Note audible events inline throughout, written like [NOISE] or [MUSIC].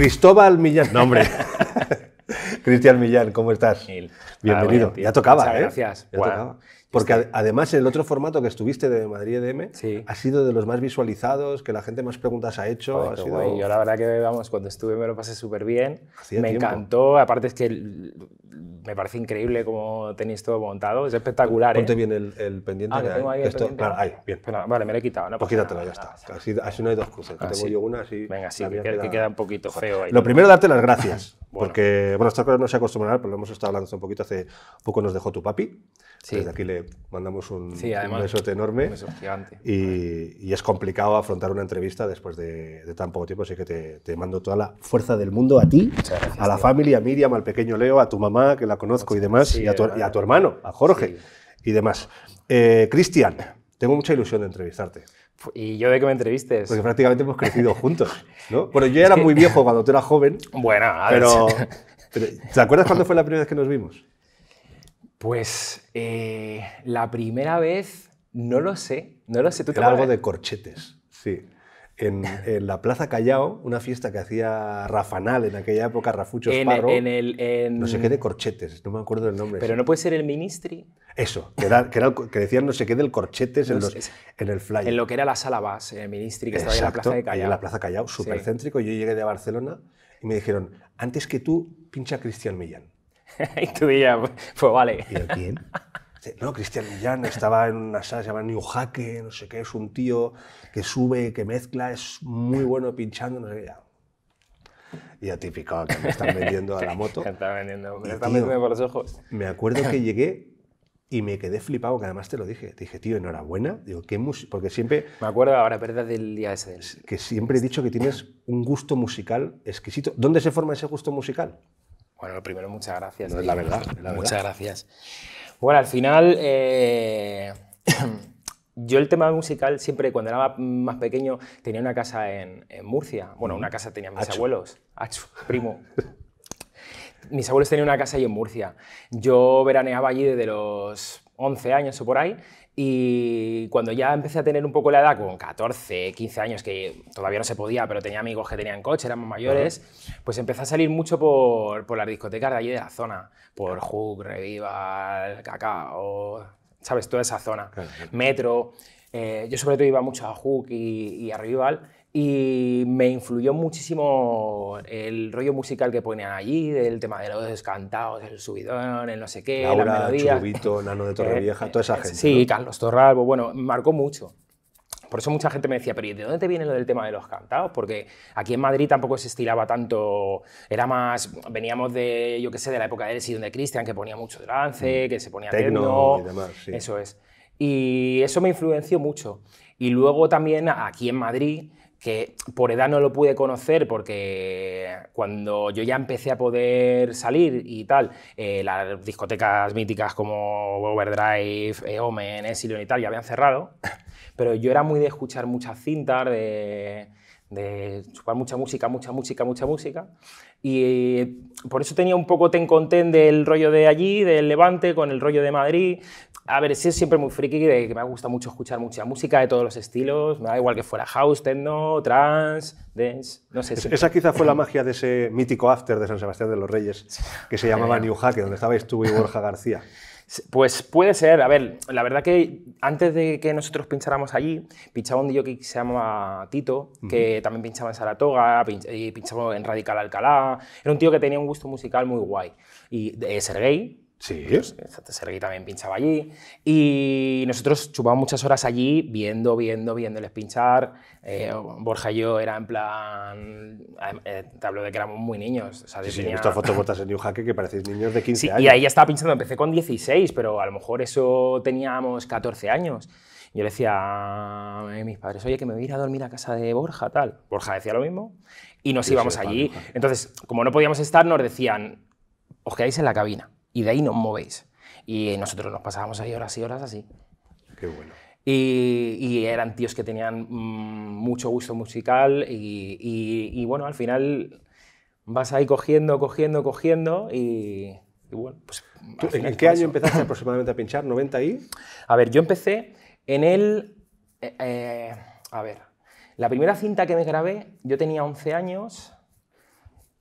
Cristóbal Millán. nombre. [LAUGHS] Cristian Millán, ¿cómo estás? Bienvenido. Ah, ya tocaba, ¿eh? Gracias. Ya tocaba. Porque este- además el otro formato que estuviste de Madrid EDM ha sido de los más visualizados, que la gente más preguntas ha hecho. Yo la verdad que, vamos, cuando estuve me lo pasé súper bien. me encantó. Aparte es que me parece increíble cómo tenéis todo montado, es espectacular. Ponte ¿eh? bien el, pendiente. Claro, ahí, bien. vale, me lo he quitado. No pues quítatelo, ya está. Así, no hay dos cruces. Ah, tengo yo una, así. Venga, sí, que, queda... que, queda un poquito feo ahí. Lo primero, darte las gracias. [LAUGHS] Porque, bueno, estas cosas no se acostumbran, pero lo hemos estado hablando un poquito hace poco, nos dejó tu papi. Desde aquí le mandamos un, un besote enorme. Y, es complicado afrontar una entrevista después de, tan poco tiempo, así que te, mando toda la fuerza del mundo a ti, a la familia, a Miriam, al pequeño Leo, a tu mamá, que la conozco y demás, y, a tu, hermano, a Jorge y demás. Eh, Cristian, tengo mucha ilusión de entrevistarte. Y yo de que me entrevistes. Porque prácticamente hemos crecido juntos, ¿no? [LAUGHS] Bueno, yo ya era muy viejo cuando tú eras joven. Bueno, a ver. [LAUGHS] ¿te acuerdas cuándo fue la primera vez que nos vimos? Pues eh, la primera vez, no lo sé, no lo sé. ¿Tú Era algo de corchetes, sí. En, la Plaza Callao, una fiesta que hacía Rafanal en aquella época, Rafucho Esparro. En, No sé qué de corchetes, no me acuerdo del nombre. Pero no puede ser el Ministri. Eso, que, decían no sé qué del corchetes en, el flyer. En lo que era la sala base, el Ministri, que estaba en la Plaza de Callao. En la Plaza Callao, súper Yo llegué de Barcelona y me dijeron, antes que tú, pincha Cristian Millán. [LAUGHS] y tú dirías, pues vale. ¿Y a quién? No, Cristian Millán estaba en una sala, se llama New Hacker, no sé qué, es un tío que sube, que mezcla, es muy bueno pinchando, no sé qué. Y atípico que me están vendiendo a la [LAUGHS] moto. me están vendiendo, me están vendiendo por los ojos. Me acuerdo que llegué y me quedé flipado, que además te lo dije. Te dije, tío, enhorabuena. Digo, qué Porque siempre. Me acuerdo ahora, perdón, del día ese. Que siempre he dicho que tienes un gusto musical exquisito. ¿Dónde se forma ese gusto musical? Bueno, lo primero, muchas gracias. No, es la verdad, Muchas gracias. Bueno, al final, eh, [CLEARS THROAT] yo el tema musical siempre, cuando era más pequeño, tenía una casa en, Murcia. Bueno, una casa tenía mis abuelos. Achu, [LAUGHS] primo. mis abuelos tenían una casa allí en Murcia. Yo veraneaba allí desde los 11 años o por ahí. Y cuando ya empecé a tener un poco la edad, con 14, 15 años, que todavía no se podía, pero tenía amigos que tenían coche, éramos mayores, pues empecé a salir mucho por, por las discotecas de allí de la zona. Por Hook, Revival, Cacao, ¿sabes? Toda esa zona. Metro. Eh, yo sobre todo iba mucho a Hook y, y a Revival y me influyó muchísimo el rollo musical que ponían allí, el tema de los descantados, el subidón, el no sé qué, Laura, la melodía. Chubito, Nano de Torrevieja, eh, toda esa gente. Sí, Carlos Torralbo, bueno, marcó mucho. Por eso mucha gente me decía, pero ¿y de dónde te viene lo del tema de los cantados? Porque aquí en Madrid tampoco se estilaba tanto, era más, veníamos de, yo qué sé, de la época de Sido de Cristian, que ponía mucho trance, mm. que se ponía techno, y demás, sí. eso es. Y eso me influenció mucho. Y luego también aquí en Madrid que por edad no lo pude conocer porque cuando yo ya empecé a poder salir y tal, eh, las discotecas míticas como Overdrive, eh, Omen, Exilion y tal ya habían cerrado, [LAUGHS] pero yo era muy de escuchar muchas cintas, de, de chupar mucha música, mucha música, mucha música, y por eso tenía un poco ten Content del rollo de allí, del Levante, con el rollo de Madrid, a ver, sí, es siempre muy friki, de que me gusta mucho escuchar mucha música de todos los estilos, me da igual que fuera house, techno, trance, dance, no sé. esa quizá fue la magia de ese mítico after de San Sebastián de los Reyes, que se llamaba [LAUGHS] New Hack, donde estaba tú y Borja García. Pues puede ser, a ver, la verdad que antes de que nosotros pincháramos allí, pinchaba un tío que se llamaba Tito, que también pinchaba en Saratoga, y pinchaba en Radical Alcalá, era un tío que tenía un gusto musical muy guay, y de gay. gay... Sí. Pues, Sergi también pinchaba allí. Y nosotros chupábamos muchas horas allí viendo, viendo, viéndoles pinchar. Eh, Borja y yo era en plan. Eh, te hablo de que éramos muy niños. O sí, sí, [LAUGHS] en New Hacker que parecéis niños de 15 años. Y ahí ya estaba pinchando. Empecé con 16, pero a lo mejor eso teníamos 14 años. Yo le decía a mis padres, oye, que me voy a ir a dormir a casa de Borja, tal. Borja decía lo mismo y nos íbamos allí. Entonces, como no podíamos estar, nos decían, os quedáis en la cabina y de ahí nos movéis. Y nosotros nos pasábamos ahí horas y horas así. Qué bueno. Y, eran tíos que tenían mm, mucho gusto musical y, bueno, al final vas ahí cogiendo, cogiendo, cogiendo y, bueno, pues... ¿En qué año empezaste aproximadamente a pinchar? ¿90 y...? A ver, yo empecé en el... Eh, eh, a ver, la primera cinta que me grabé, yo tenía 11 años,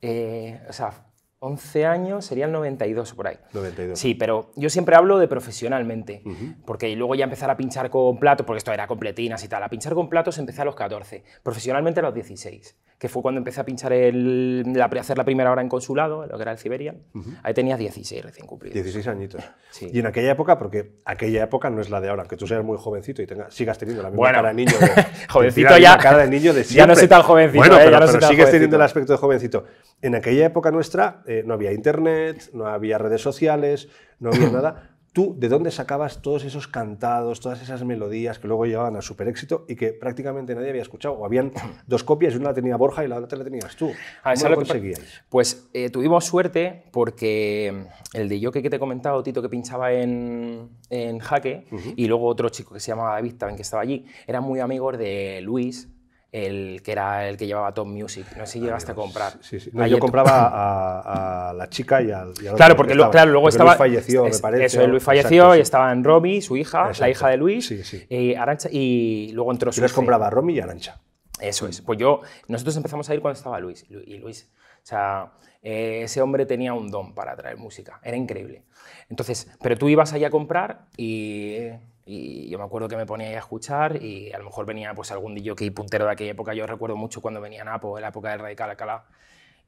eh, o sea, 11 años, sería el 92 por ahí. 92. Sí, pero yo siempre hablo de profesionalmente, porque luego ya empezar a pinchar con platos, porque esto era completinas y tal, a pinchar con platos empecé a los 14, profesionalmente a los 16, que fue cuando empecé a pinchar el, hacer la primera hora en consulado, lo que era el Siberia. ahí tenías 16 recién cumplidos. 16 añitos. Sí. Y en aquella época, porque aquella época no es la de ahora, aunque tú seas muy jovencito y tengas, sigas teniendo la misma cara de niño. De, [LAUGHS] jovencito ya. Cara de niño de Ya no soy tan jovencito. Eh, sigues teniendo el aspecto de jovencito. En aquella época nuestra eh, no había internet, no había redes sociales, no había [LAUGHS] nada. ¿Tú de dónde sacabas todos esos cantados, todas esas melodías que luego llevaban a super éxito y que prácticamente nadie había escuchado? O habían [CLEARS THROAT] dos copias, una la tenía Borja y la otra la tenías tú. ¿Cómo lo conseguías? Pues eh, tuvimos suerte porque mm, el de yo que te he comentado, Tito, que pinchaba en, en Jaque, y luego otro chico que se llamaba David también que estaba allí, eran muy amigos de Luis, el que era el que llevaba Top Music. No sé si llegaste a comprar. Sí, sí. yo compraba a, la chica y al. claro, porque claro, luego estaba. Luis falleció, me parece. Eso, Luis falleció y estaba en Romy, su hija, la hija de Luis, y eh, Arancha, y luego entró su. Yo les compraba a Romy y Arancha. Eso es. Pues yo, nosotros empezamos a ir cuando estaba Luis. Y Luis, o sea, eh, ese hombre tenía un don para traer música. Era increíble. Entonces, pero tú ibas allá a comprar y. Eh, y yo me acuerdo que me ponía ahí a escuchar y a lo mejor venía pues algún DJ que puntero de aquella época. Yo recuerdo mucho cuando venía Napo, en la época del Radical Alcalá,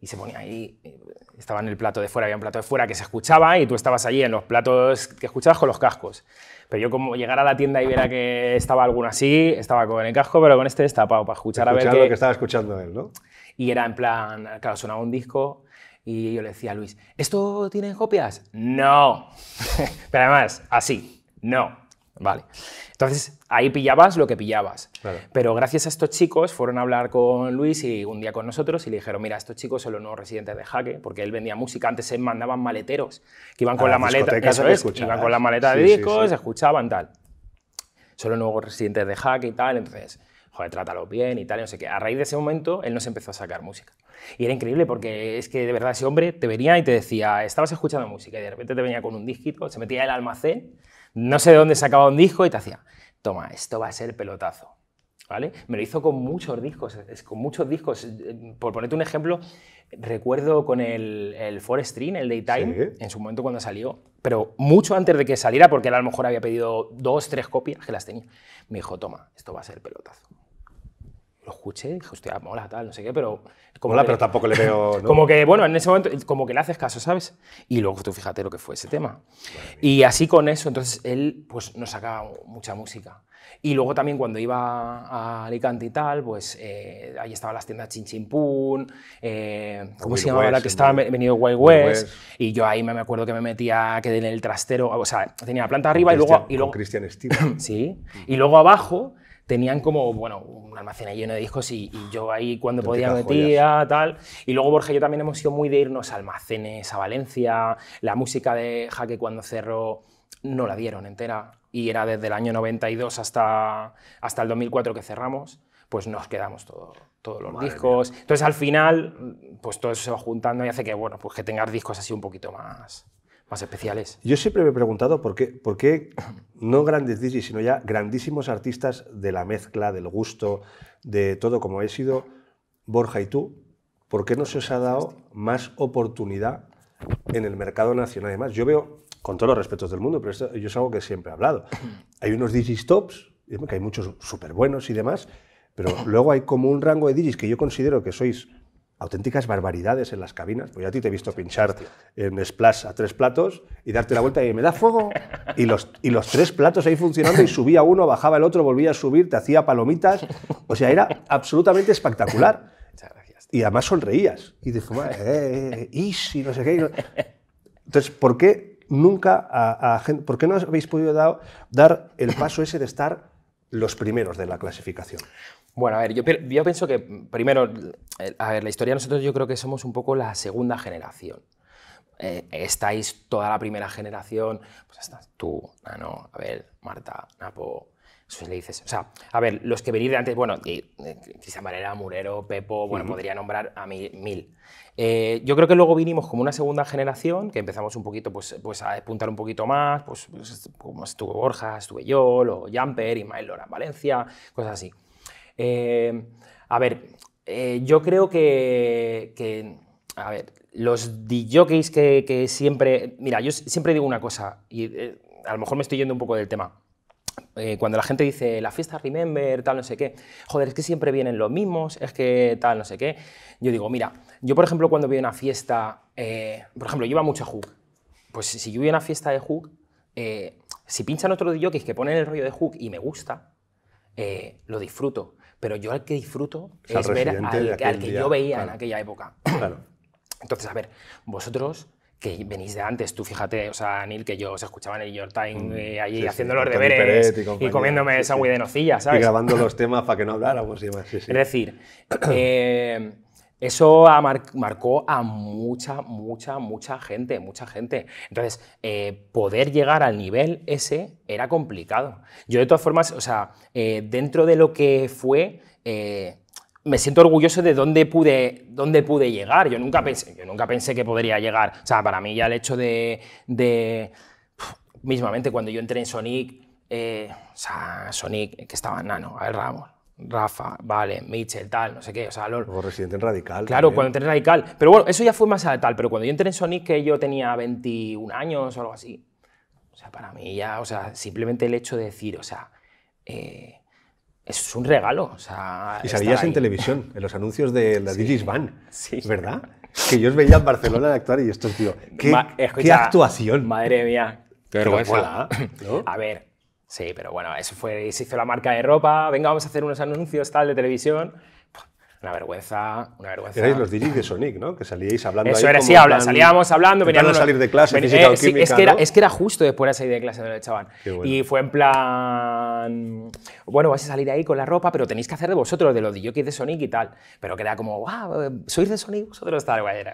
y se ponía ahí, estaba en el plato de fuera, había un plato de fuera que se escuchaba y tú estabas allí en los platos que escuchabas con los cascos. Pero yo como llegar a la tienda y viera que estaba alguno así, estaba con el casco, pero con este destapado para escuchar, a ver lo que... estaba escuchando él, ¿no? Y era en plan, claro, sonaba un disco y yo le decía a Luis, ¿esto tiene copias? No. [LAUGHS] pero además, así, no. Vale. Entonces, ahí pillabas lo que pillabas. Pero gracias a estos chicos fueron a hablar con Luis y un día con nosotros y le dijeron, mira, estos chicos son los nuevos residentes de Jaque, porque él vendía música, antes se mandaban maleteros, que iban con la maleta, eso iban con la maleta de discos, escuchaban tal. Son los nuevos residentes de Jaque y tal, entonces, joder, trátalos bien y tal, no sé qué. A raíz de ese momento, él nos empezó a sacar música. Y era increíble porque es que de verdad ese hombre te venía y te decía, estabas escuchando música y de repente te venía con un disquito, se metía en el almacén no sé de dónde sacaba un disco y te hacía, toma, esto va a ser pelotazo. ¿Vale? Me lo hizo con muchos discos, con muchos discos. Eh, por ponerte un ejemplo, recuerdo con el, el Forest el Daytime, en su momento cuando salió, pero mucho antes de que saliera, porque él a lo mejor había pedido dos, tres copias que las tenía. Me dijo, toma, esto va a ser pelotazo escuche escuché, dije, hostia, mola, tal, no sé qué, pero... Como mola, pero tampoco le veo... [LAUGHS] Como que, bueno, en ese momento, como que le haces caso, ¿sabes? Y luego tú fíjate lo que fue ese tema. y así con eso, entonces él pues nos sacaba mucha música. Y luego también cuando iba a Alicante y tal, pues eh, ahí estaban las tiendas Chin Chin Pun, eh, ¿cómo se llamaba la que estaba? Venido Wild West, Y yo ahí me acuerdo que me metía, quedé en el trastero, o sea, tenía la planta arriba y luego... y luego Cristian [LAUGHS] sí. Y luego abajo tenían como, bueno, un almacén lleno de discos y, yo ahí cuando podía metía, tal. Y luego, Borja, yo también hemos sido muy de irnos a almacenes, a Valencia. La música de Jaque cuando cerró no la dieron entera y era desde el año 92 hasta, hasta el 2004 que cerramos, pues nos quedamos todos los discos. Entonces, al final, pues todo eso se va juntando y hace que, bueno, pues que tengas discos así un poquito más más especiales. Yo siempre me he preguntado por qué, por qué no grandes DJs, sino ya grandísimos artistas de la mezcla, del gusto, de todo, como he sido Borja y tú, ¿por qué no se os ha dado más oportunidad en el mercado nacional? Además, yo veo, con todos los respetos del mundo, pero esto yo es algo que siempre he hablado, [CLEARS THROAT] hay unos DJs tops, que hay muchos súper buenos y demás, pero luego hay como un rango de DJs que yo considero que sois auténticas barbaridades en las cabinas. Pues yo a ti te he visto pinchar en splash a tres platos y darte la vuelta y me da fuego. Y los, y los tres platos ahí funcionando y subía uno, bajaba el otro, volvía a subir, te hacía palomitas. O sea, era absolutamente espectacular. Y además sonreías y te y eh, eh, eh, easy, no sé qué. Entonces, ¿por qué nunca a, gente, ¿por qué no habéis podido dar el paso ese de estar los primeros de la clasificación? Bueno, a ver, yo, yo pienso que mm, primero, a ver, la historia nosotros yo creo que somos un poco la segunda generación. Eh, estáis toda la primera generación, pues estás tú, a ver, Marta, Napo, eso le dices. O sea, a ver, los que venís de antes, bueno, y, eh, Cristian Valera, Murero, Pepo, bueno, podría nombrar a mil. Eh, yo creo que luego vinimos como una segunda generación, que empezamos un poquito, pues, pues a despuntar un poquito más, pues, pues, como estuvo Borja, estuve yo, luego Jumper, Ismael Lora Valencia, cosas así. Eh, a ver, eh, yo creo que, a ver, los DJs que, que siempre, mira, yo siempre digo una cosa, y eh, a lo mejor me estoy yendo un poco del tema. cuando la gente dice la fiesta Remember, tal, no sé qué, joder, es que siempre vienen los mismos, es que tal, no sé qué. Yo digo, mira, yo por ejemplo cuando voy a una fiesta, por ejemplo, lleva mucho hook. Pues si yo voy a una fiesta de hook, si pinchan otro de que ponen el rollo de hook y me gusta, lo disfruto pero yo al que disfruto es ver al, que yo veía en aquella época. Entonces, a ver, vosotros que venís de antes, tú fíjate, o sea, Neil, que yo os escuchaba en el New York Times mm, eh, allí haciendo los deberes y, comiéndome esa de nocilla, ¿sabes? Y grabando los temas para que no habláramos y demás. Sí, es decir, [CLEARS THROAT] eh, eso marcó a mucha, mucha, mucha gente, mucha gente. Entonces, eh, poder llegar al nivel ese era complicado. Yo de todas formas, o sea, eh, dentro de lo que fue, eh, me siento orgulloso de dónde pude, dónde pude llegar. Yo nunca, pensé, yo nunca pensé que podría llegar. O sea, para mí ya el hecho de... mismamente cuando yo entré en Sonic... o sea, Sonic, que estaba en Nano, a ver, Ramos, Rafa, vale, Mitchell, tal, no sé qué, o sea, lo... Residente en Radical. Claro, cuando entré en Radical. Pero bueno, eso ya fue más a tal, pero cuando yo entré en Sonic, que yo tenía 21 años o algo así, o sea, para mí ya, o sea, simplemente el hecho de decir, o sea, eh, es un regalo, o sea... Y salías en televisión, en los anuncios de la [LAUGHS] sí, Van, ¿verdad? Que yo os veía en Barcelona actuar y esto, tío, qué, actuación. Madre mía. Qué vergüenza. A ver, Sí, pero bueno, eso fue, se hizo la marca de ropa, venga, vamos a hacer unos anuncios tal de televisión. Una vergüenza, una vergüenza. Erais los DJs de Sonic, ¿no? Que salíais hablando Eso era, sí, hablan, salíamos hablando. veníamos. a salir de clase, física o eh, química, es, que era, es que era justo después de salir de clase donde echaban. Y fue en plan, bueno, vais a salir ahí con la ropa, pero tenéis que hacer de vosotros, de los DJs de Sonic y tal. Pero quedaba como, wow, sois de Sonic vosotros, tal. Bueno,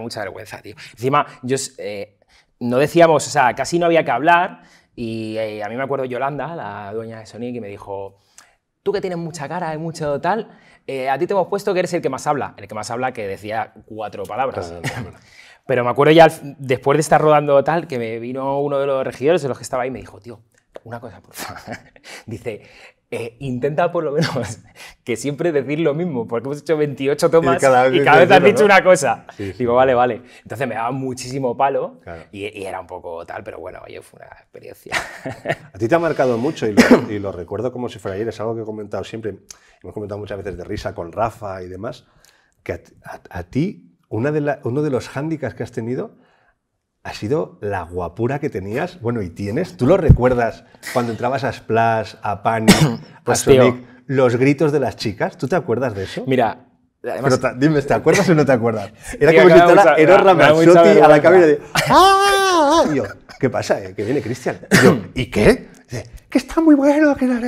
mucha vergüenza, tío. Encima, yo, eh, no decíamos, o sea, casi no había que hablar, y eh, a mí me acuerdo Yolanda, la dueña de Sonic, y me dijo, tú que tienes mucha cara y mucho tal, eh, a ti te hemos puesto que eres el que más habla, el que más habla que decía cuatro palabras. [LAUGHS] Pero me acuerdo ya después de estar rodando tal, que me vino uno de los regidores de los que estaba ahí y me dijo, tío, una cosa, por favor. [LAUGHS] Dice, eh, intenta por lo menos [LAUGHS] que siempre decir lo mismo, porque hemos hecho 28 tomas y cada vez, has dicho una cosa. Digo, vale, vale. Entonces me daba muchísimo palo y, era un poco tal, pero bueno, fue una experiencia. [LAUGHS] A ti te ha marcado mucho y lo, recuerdo como si fuera ayer, es algo que he comentado siempre, hemos comentado muchas veces de risa con Rafa y demás, que a, ti una de uno de los hándicaps que has tenido ha sido la guapura que tenías, bueno, y tienes. ¿Tú lo recuerdas cuando entrabas a Splash, a Panic, [COUGHS] a pues Sonic, los gritos de las chicas? ¿Tú te acuerdas de eso? Mira, además... Pero dime, ¿te acuerdas o no te acuerdas? [LAUGHS] Era como si entrara Eros Ramazzotti a la cabina de... Ah, ah, ¡Ah! Y ¿qué pasa? Eh? Que viene Cristian. Y ¿y qué? que está muy bueno, que la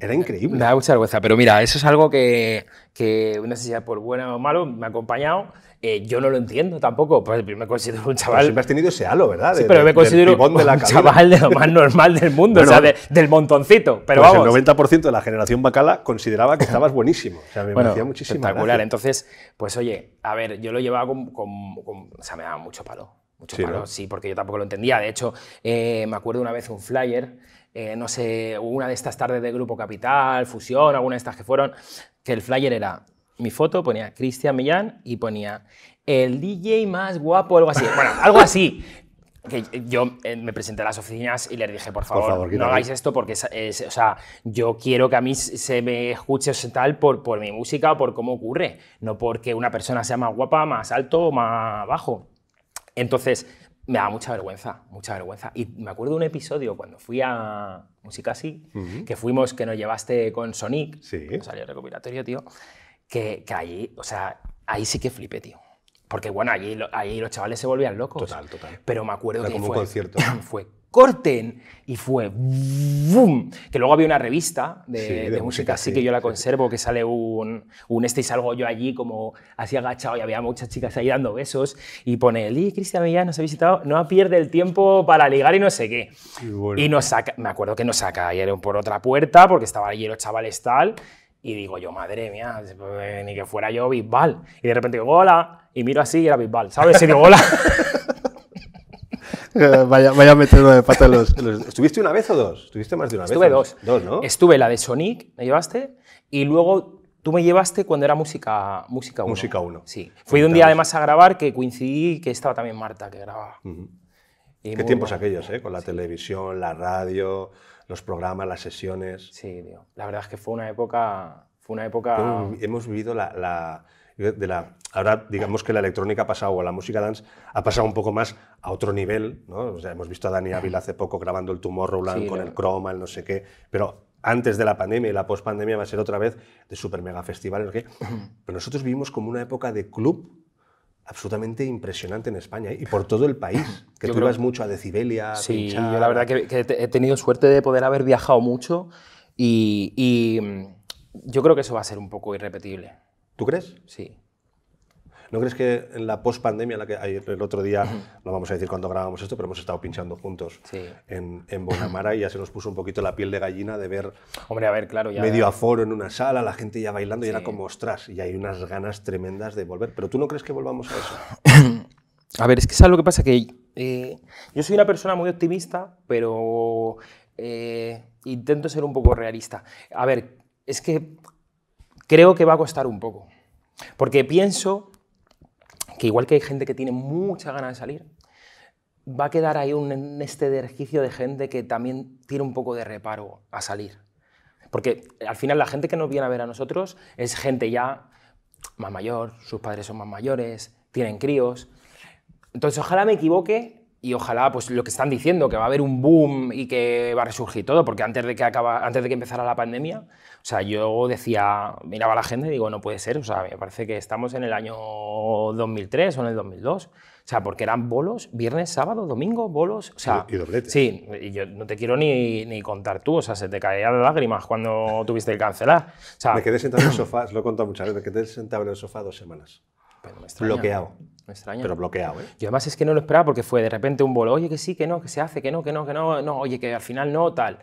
Era increíble. Me da mucha vergüenza, pero mira, eso es algo que, que no sé por bueno o malo, me ha acompañado. Eh, yo no lo entiendo tampoco, pues me considero un chaval. Pero siempre has tenido ese halo, ¿verdad? sí, pero me considero un chaval de lo más normal del mundo, o sea, del montoncito. Pero pues vamos. El 90% de la generación Bacala consideraba que estabas buenísimo. O sea, me parecía muchísimo. Espectacular. Entonces, pues oye, a ver, yo lo llevaba con. con, o sea, me daba mucho palo. Mucho palo, sí, porque yo tampoco lo entendía. De hecho, eh, me acuerdo una vez un flyer eh, no sé, una de estas tardes de Grupo Capital, Fusión, alguna de estas que fueron, que el flyer era mi foto, ponía Cristian Millán y ponía el DJ más guapo, algo así. Bueno, algo así. Que yo eh, me presenté a las oficinas y les dije, por favor, no hagáis esto porque o sea, yo quiero que a mí se me escuche tal por, por mi música o por cómo ocurre, no porque una persona sea más guapa, más alto o más bajo. Entonces me daba mucha vergüenza, mucha vergüenza. Y me acuerdo de un episodio cuando fui a Música así que fuimos, que nos llevaste con Sonic, sí. salió el recopilatorio, tío, que, que, allí, o sea, ahí sí que flipé, tío. Porque bueno, allí, los chavales se volvían locos. Total, total. Pero me acuerdo que como un concierto. [CLEARS THROAT] fue corten. Y fue boom. Que luego había una revista de, música, así que yo la conservo, que sale un, este y salgo yo allí como así agachado y había muchas chicas ahí dando besos y pone, y Cristian Millán nos ha visitado, no pierde el tiempo para ligar y no sé qué. Y, no saca, me acuerdo que nos saca y ayer por otra puerta porque estaba allí los chavales tal. Y digo yo, madre mía, pues, ni que fuera yo Bisbal. Y de repente digo, hola. Y miro así y era Bisbal, ¿sabes? Y digo, hola. [LAUGHS] [LAUGHS] vaya, vaya meterlo de pata los, [LAUGHS] ¿Estuviste una vez o dos? ¿Estuviste más de una vez? Estuve dos. Dos, ¿no? Estuve la de Sonic, me llevaste, y luego tú me llevaste cuando era música música 1. Música 1. Sí. Fui de un día además a grabar que coincidí que estaba también Marta que grababa. Qué tiempos aquellos, ¿eh? Con la televisión, la radio, los programas, las sesiones. Sí, tío. La verdad es que fue una época... Fue una época... Hemos vivido la, la de la, ahora digamos que la electrónica ha pasado, o la música dance ha pasado un poco más a otro nivel, ¿no? hemos visto a Dani Ávila hace poco grabando el tumor sí, con el croma, el no sé qué, pero antes de la pandemia y la post-pandemia va a ser otra vez de super mega festivales, [CLEARS THROAT] pero nosotros vivimos como una época de club absolutamente impresionante en España ¿eh? y por todo el país, [CLEARS THROAT] que tú ibas mucho a Decibelia. Sí, yo la verdad que, he tenido suerte de poder haber viajado mucho y mm, yo creo que eso va a ser un poco irrepetible. ¿Tú crees? Sí. ¿No crees que en la post-pandemia, la el otro día, no vamos a decir cuando grabamos esto, pero hemos estado pinchando juntos en, en Bonamara y ya se nos puso un poquito la piel de gallina de ver, Hombre, a ver claro, ya medio aforo en una sala, la gente ya bailando y era como, ostras, y hay unas ganas tremendas de volver. Pero tú no crees que volvamos a eso. [COUGHS] A ver, es que es lo que pasa, que eh, yo soy una persona muy optimista, pero eh, intento ser un poco realista. A ver, es que creo que va a costar un poco. Porque pienso que igual que hay gente que tiene mucha ganas de salir, va a quedar ahí en este ejercicio de gente que también tiene un poco de reparo a salir. Porque al final la gente que nos viene a ver a nosotros es gente ya más mayor, sus padres son más mayores, tienen críos. Entonces ojalá me equivoque y ojalá pues lo que están diciendo, que va a haber un boom y que va a resurgir todo, porque antes de que, acaba, antes de que empezara la pandemia, o sea, yo decía, miraba a la gente y digo, no puede ser, o sea, me parece que estamos en el año 2003 o en el 2002, o sea, porque eran bolos, viernes, sábado, domingo, bolos, o sea... Y, Sí, y yo no te quiero ni, ni contar tú, o sea, se te caían las lágrimas cuando tuviste que cancelar. me quedé sentado en el sofá, lo he contado muchas veces, me quedé sentado en el sofá dos semanas. Pero Bloqueado. Me Pero bloqueado, ¿eh? Yo además es que no lo esperaba porque fue de repente un bolo, oye, que sí, que no, que se hace, que no, que no, que no, no, oye, que al final no, tal.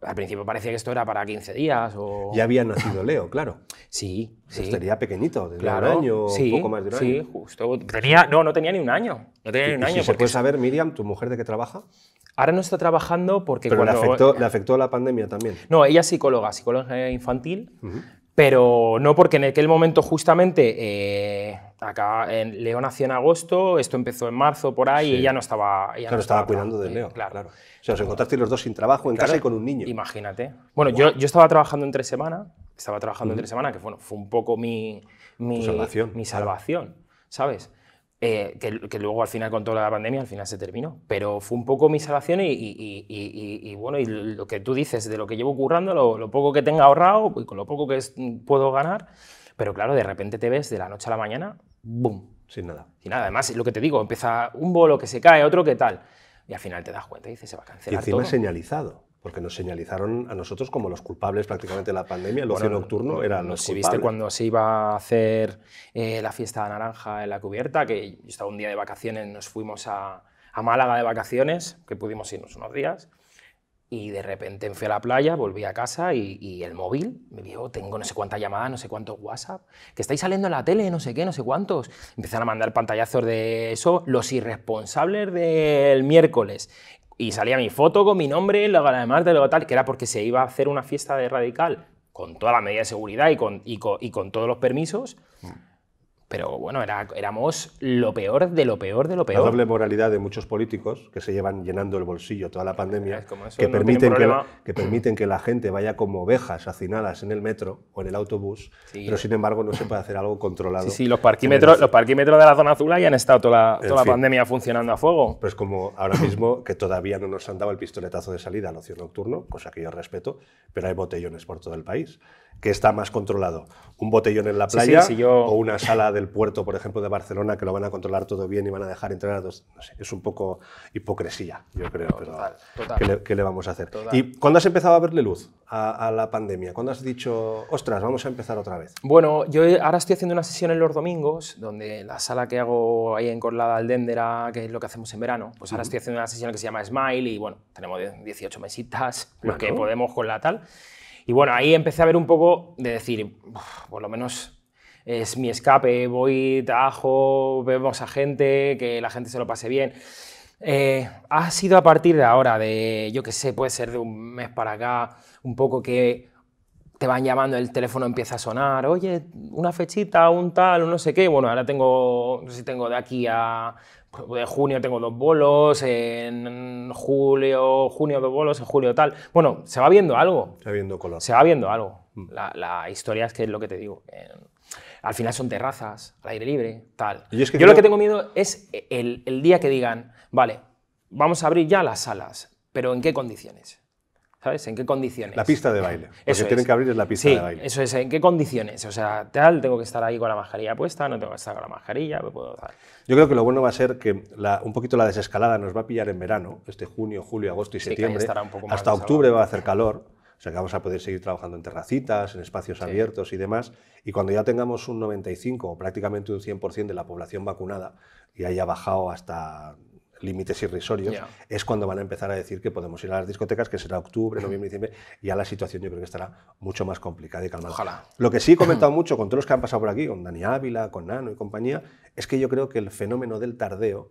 Al principio parecía que esto era para 15 días o... Ya había nacido Leo, claro. Sí, sí. Estaría pequeñito, de un año, un poco más de un año. Sí, justo. Tenía, no, no tenía ni un año. No tenía ni un año. Si ¿Se puede saber, Miriam, tu mujer, de qué trabaja? Ahora no está trabajando porque... Pero le, eh, afectó, la pandemia también. No, ella es psicóloga, psicóloga infantil. Pero no, porque en aquel momento justamente eh, acá en Leo nació en agosto, esto empezó en marzo por ahí y ya no estaba. claro, estaba, cuidando de Leo. claro. claro. O sea, os encontrasteis los dos sin trabajo en casa y con un niño. Imagínate. Bueno, yo, estaba trabajando entre semana, estaba trabajando entre semana, que bueno, fue un poco mi Mi salvación, ¿sabes? Eh, que, luego al final con toda la pandemia al final se terminó. Pero fue un poco mi salvación y, bueno, y lo que tú dices, de lo que llevo currando, lo, poco que tenga ahorrado, y con lo poco que puedo ganar, pero claro, de repente te ves de la noche a la mañana, ¡boom! Sin nada. Sin nada, además lo que te digo, empieza un bolo que se cae, otro que tal, y al final te das cuenta y dices, se va a cancelar. Y encima señalizado porque nos señalizaron a nosotros como los culpables prácticamente de la pandemia. El ocio nocturno era los si culpables. viste cuando se iba a hacer eh, la fiesta de naranja en la cubierta, que yo estaba un día de vacaciones, nos fuimos a, a Málaga de vacaciones, que pudimos irnos unos días, y de repente fui a la playa, volví a casa y, y el móvil me dijo, tengo no sé cuántas llamadas, no sé cuántos WhatsApp, que estáis saliendo en la tele, no sé qué, no sé cuántos. Empezaron a mandar pantallazos de eso, los irresponsables del miércoles, y salía mi foto con mi nombre, luego además de lo tal, que era porque se iba a hacer una fiesta de radical con toda la medida de seguridad y con, y todos los permisos. Mm pero bueno, era, éramos lo peor de lo peor de lo peor. La doble moralidad de muchos políticos que se llevan llenando el bolsillo toda la pandemia, que, permiten que, la, permiten que la gente vaya como ovejas hacinadas en el metro o en el autobús, pero sin embargo no se puede hacer algo controlado. Sí, sí los parquímetros, los parquímetros de la zona azul ya han estado toda, la, toda la pandemia funcionando a fuego. Pues como ahora mismo que todavía no nos han dado el pistoletazo de salida al ocio nocturno, cosa que yo respeto, pero hay botellones por todo el país, que está más controlado un botellón en la playa o una sala de puerto, por ejemplo, de Barcelona, que lo van a controlar todo bien y van a dejar entrar a dos. No sé, es un poco hipocresía, yo creo. ¿qué, le, vamos a hacer? ¿Y cuándo has empezado a verle luz a, la pandemia? ¿Cuándo has dicho, ostras, vamos a empezar otra vez? Bueno, yo ahora estoy haciendo una sesión en los domingos, donde la sala que hago ahí en Corlada dendera que es lo que hacemos en verano, pues ahora estoy haciendo una sesión que se llama Smile y bueno, tenemos 18 mesitas, lo que podemos con la tal. Y bueno, ahí empecé a ver un poco de decir, por lo menos es mi escape, voy, trabajo, vemos a gente, que la gente se lo pase bien. Eh, ha sido a partir de ahora, de yo qué sé, puede ser de un mes para acá, un poco que te van llamando, el teléfono empieza a sonar, oye, una fechita, un tal, no sé qué. Bueno, ahora tengo, no sé si tengo de aquí a de junio tengo dos bolos, en julio, junio dos bolos, en julio tal. Bueno, se va viendo algo. Se va viendo color. Se va viendo algo. Mm. La, la, historia es que es lo que te digo al final son terrazas, al aire libre, tal. Yo, lo que tengo miedo es el, día que digan, vale, vamos a abrir ya las salas, pero ¿en qué condiciones? ¿Sabes? ¿En qué condiciones? La pista de baile. Eso Lo que tienen que abrir es la pista de baile. Eso es, ¿en qué condiciones? O sea, tal, tengo que estar ahí con la mascarilla puesta, no tengo que estar con la mascarilla, me puedo dar. Yo creo que lo bueno va a ser que un poquito la desescalada nos va a pillar en verano, este junio, julio, agosto y septiembre. Un poco hasta octubre va a hacer calor sea que vamos a poder seguir trabajando en terracitas, en espacios abiertos y demás. Y cuando ya tengamos un 95 o prácticamente un 100% de la población vacunada y haya bajado hasta límites irrisorios, es cuando van a empezar a decir que podemos ir a las discotecas, que será octubre, noviembre, diciembre, y ya la situación yo creo que estará mucho más complicada y calmada. Ojalá. Lo que sí he [CLEARS THROAT] comentado mucho con todos los que han pasado por aquí, con Dani Ávila, con Nano y compañía, es que yo creo que el fenómeno del tardeo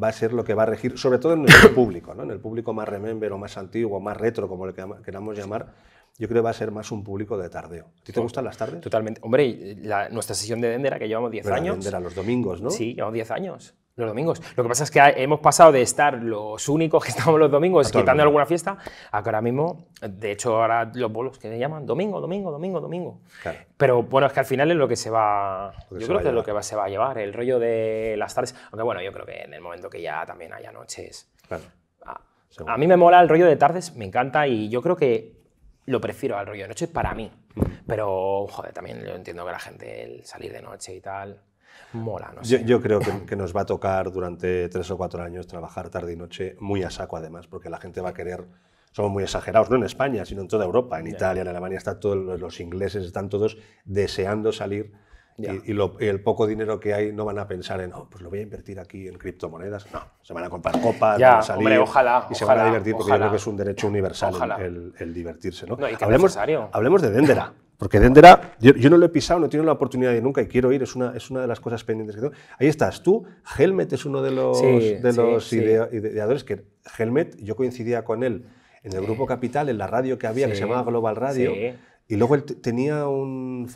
va a ser lo que va a regir, sobre todo en el [COUGHS] público, ¿no? en el público más remember o más antiguo, más retro, como le queramos llamar, yo creo que va a ser más un público de tardeo. ¿A ti te gustan las tardes? Totalmente. Hombre, nuestra sesión de Dendera, que llevamos 10 años. Dendera, los domingos, ¿no? Sí, llevamos 10 años. Los domingos. Lo que pasa es que hemos pasado de estar los únicos que [LAUGHS] estamos los domingos quitando alguna fiesta, a que ahora mismo, de hecho, ahora los bolos que se llaman domingo, domingo, domingo, domingo. Pero bueno, es que al final es lo que se va. lo que se va a llevar, el rollo de las tardes. Aunque bueno, yo creo que en el momento que ya también haya noches. Ah, a, mí me mola el rollo de tardes, me encanta y yo creo que lo prefiero al rollo de noche para mí. Pero, joder, también yo entiendo que la gente, el salir de noche y tal mola. No sé. yo, creo que, nos va a tocar durante tres o cuatro años trabajar tarde y noche muy a saco además, porque la gente va a querer... Somos muy exagerados, no en España, sino en toda Europa. En Italia, en Alemania, están todos los ingleses, están todos deseando salir Y, el poco dinero que hay no van a pensar en, oh, pues lo voy a invertir aquí en criptomonedas. No, se van a comprar copas, ya, a salir hombre, ojalá, y se van a divertir porque yo creo que es un derecho universal el, divertirse. ¿no? y que hablemos, necesario. hablemos de Dendera. Porque Dendera, yo, no lo he pisado, no he la oportunidad de nunca y quiero ir, es una, es una de las cosas pendientes que tengo. Ahí estás, tú, Helmet es uno de los, los ideadores que Helmet, yo coincidía con él en el Grupo Capital, en la radio que había, que se llamaba Global Radio, y luego él tenía un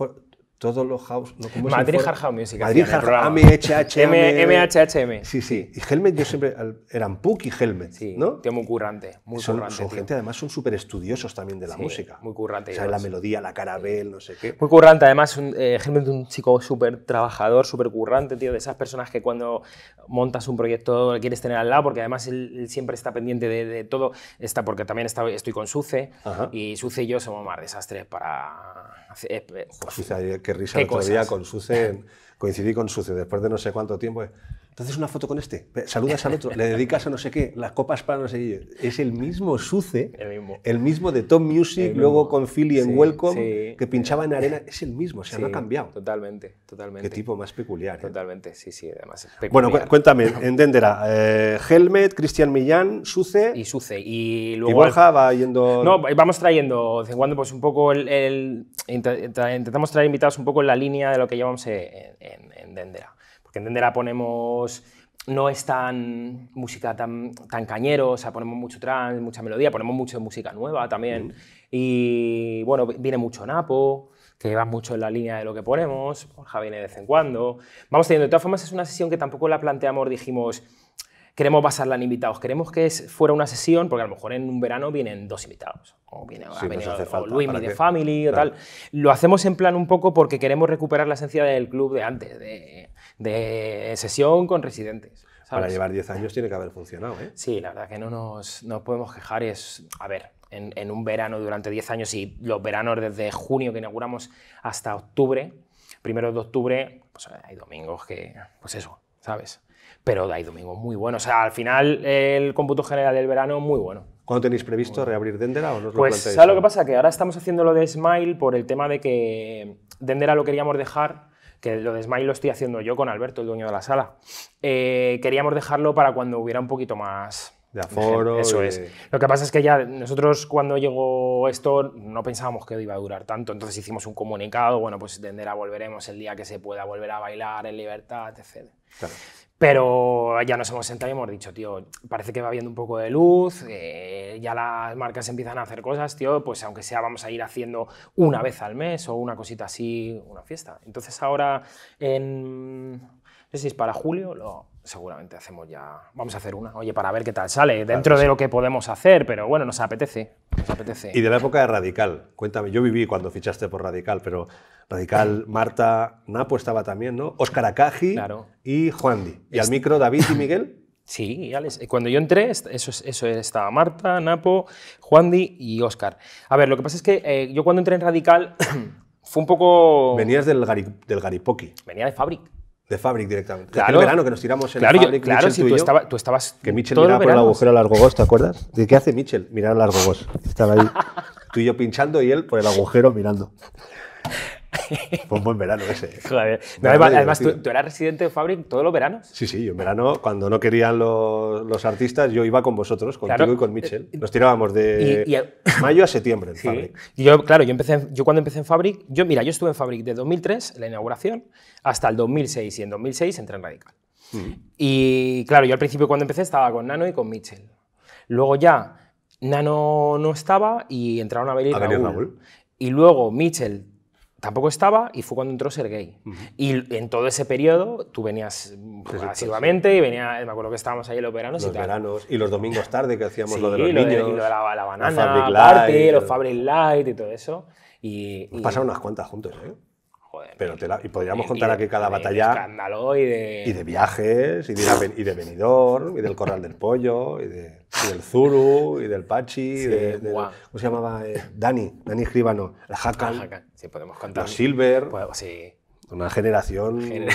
todos los house. Madrid Hard House Music. Madrid Hard House. MHHM. MHHM. Sí, sí. Y Helmet, yo siempre. Eran Puck y Helmet. Sí, ¿no? Tío, muy currante. Muy currante. Son gente, además, son súper estudiosos también de la música. Muy currante. O sea, la melodía, la carabel, no sé qué. Muy currante, además, eh, Helmet es Helmet, un chico súper trabajador, súper currante, tío. De esas personas que cuando montas un proyecto le quieres tener al lado, porque además él, siempre está pendiente de, todo. Está, porque también estoy con Suce. Y Suce y yo somos más desastres para eh, pues, qué risa el con Suce, coincidí con Suce después de no sé cuánto tiempo. Entonces una foto con este, saludas al otro, le dedicas a no sé qué, las copas para no sé qué. Es el mismo suce, el mismo, de Top Music, luego con Philly en Welcome, que pinchaba en arena, es el mismo, o sea, no ha cambiado. Totalmente, totalmente. Qué tipo más peculiar. ¿eh? Totalmente, sí, sí, además es peculiar. Bueno, cuéntame, en Dendera, eh, Helmet, Cristian Millán, Suce. Y Suce, y luego... Y Borja va yendo... No, vamos trayendo, de cuando, pues un poco el... intentamos traer invitados un poco en la línea de lo que llevamos en Dendera que entenderá, ponemos no es tan música tan, tan cañero, o sea, ponemos mucho trance, mucha melodía, ponemos mucho música nueva también. Y bueno, viene mucho Napo, que va mucho en la línea de lo que ponemos, Javier viene de vez en cuando. Vamos teniendo, de todas formas, es una sesión que tampoco la planteamos, dijimos, queremos basarla en invitados, queremos que fuera una sesión, porque a lo mejor en un verano vienen dos invitados, o viene sí, Luis de Family o tal. Lo hacemos en plan un poco porque queremos recuperar la esencia del club de antes, de de sesión con residentes. Para llevar 10 años tiene que haber funcionado, ¿eh? Sí, la verdad que no nos, no podemos quejar. Es, a ver, en, en un verano durante 10 años y los veranos desde junio que inauguramos hasta octubre, primero de octubre, pues hay domingos que, pues eso, ¿sabes? Pero hay domingos muy buenos. O sea, al final el cómputo general del verano muy bueno. ¿Cuándo tenéis previsto reabrir Dendera o no lo pues, ¿sabes lo que pasa? Que ahora estamos haciendo lo de Smile por el tema de que Dendera lo queríamos dejar que lo de Smile lo estoy haciendo yo con Alberto, el dueño de la sala. Eh, queríamos dejarlo para cuando hubiera un poquito más... De aforo. Eso es. Lo que pasa es que ya nosotros cuando llegó esto no pensábamos que iba a durar tanto, entonces hicimos un comunicado, bueno, pues tendrá, volveremos el día que se pueda volver a bailar en libertad, etc. Pero ya nos hemos sentado y hemos dicho, tío, parece que va habiendo un poco de luz, eh, ya las marcas empiezan a hacer cosas, tío, pues aunque sea vamos a ir haciendo una vez al mes o una cosita así, una fiesta. Entonces ahora, en, no sé si es para julio, lo, seguramente hacemos ya, vamos a hacer una, oye, para ver qué tal sale, dentro de lo que podemos hacer, pero bueno, nos apetece, nos apetece. Y de la época de Radical, cuéntame, yo viví cuando fichaste por Radical, pero Radical, [LAUGHS] Marta, Napo estaba también, ¿no? Oscar Acaji y Juan ¿Y al este- micro David y Miguel? [LAUGHS] Sí, Alex. Eh, cuando yo entré, eso, eso estaba Marta, Napo, Juandi y Oscar. A ver, lo que pasa es que eh, yo cuando entré en Radical [COUGHS] fue un poco... Venías del, Garipoqui. del Garipoki. Venía de Fabric. De Fabric directamente. Claro. el verano que nos tiramos en claro, Fabric, claro, si tú, estaba, tú, estabas. Que Mitchell miraba por el agujero al largo ¿te acuerdas? qué hace Mitchell? Mirar al largo Estaba ahí. [LAUGHS] tú y yo pinchando y él por el agujero mirando. Fue un buen verano ese. ¿eh? además, ¿tú, eras residente de Fabric todos los veranos? Sí, sí, yo en verano, cuando no querían los, artistas, yo iba con vosotros, contigo y con Mitchell. Eh, Nos tirábamos de mayo a septiembre en [LAUGHS] Fabric. yo, claro, yo, empecé, cuando empecé en Fabric, yo, mira, yo estuve en Fabric de 2003, la inauguración, hasta el 2006, y en 2006 entré en Radical. Mm. Y claro, yo al principio cuando empecé estaba con Nano y con Mitchell. Luego ya Nano no estaba y entraron a venir, Raúl. Y luego Mitchell tampoco estaba y fue cuando entró Sergey. Y en todo ese periodo tú venías pues, asiduamente y venía, me acuerdo que estábamos ahí en los veranos y los domingos tarde que hacíamos lo de los niños. y lo de la, la banana, la Party, Light, los Fabric Light y todo eso. Y, y... Pasaron unas cuantas juntos, ¿eh? Pero y podríamos contar aquí cada batalla. Escándalo y de... Y de viajes, y de, y de venidor, y del corral del pollo, y de del Zuru, y del Pachi, ¿cómo se llamaba? Eh, Dani, Dani Escribano, el Hakan, Hakan. Sí, podemos contar. La Silver. sí. Una generación [LAUGHS]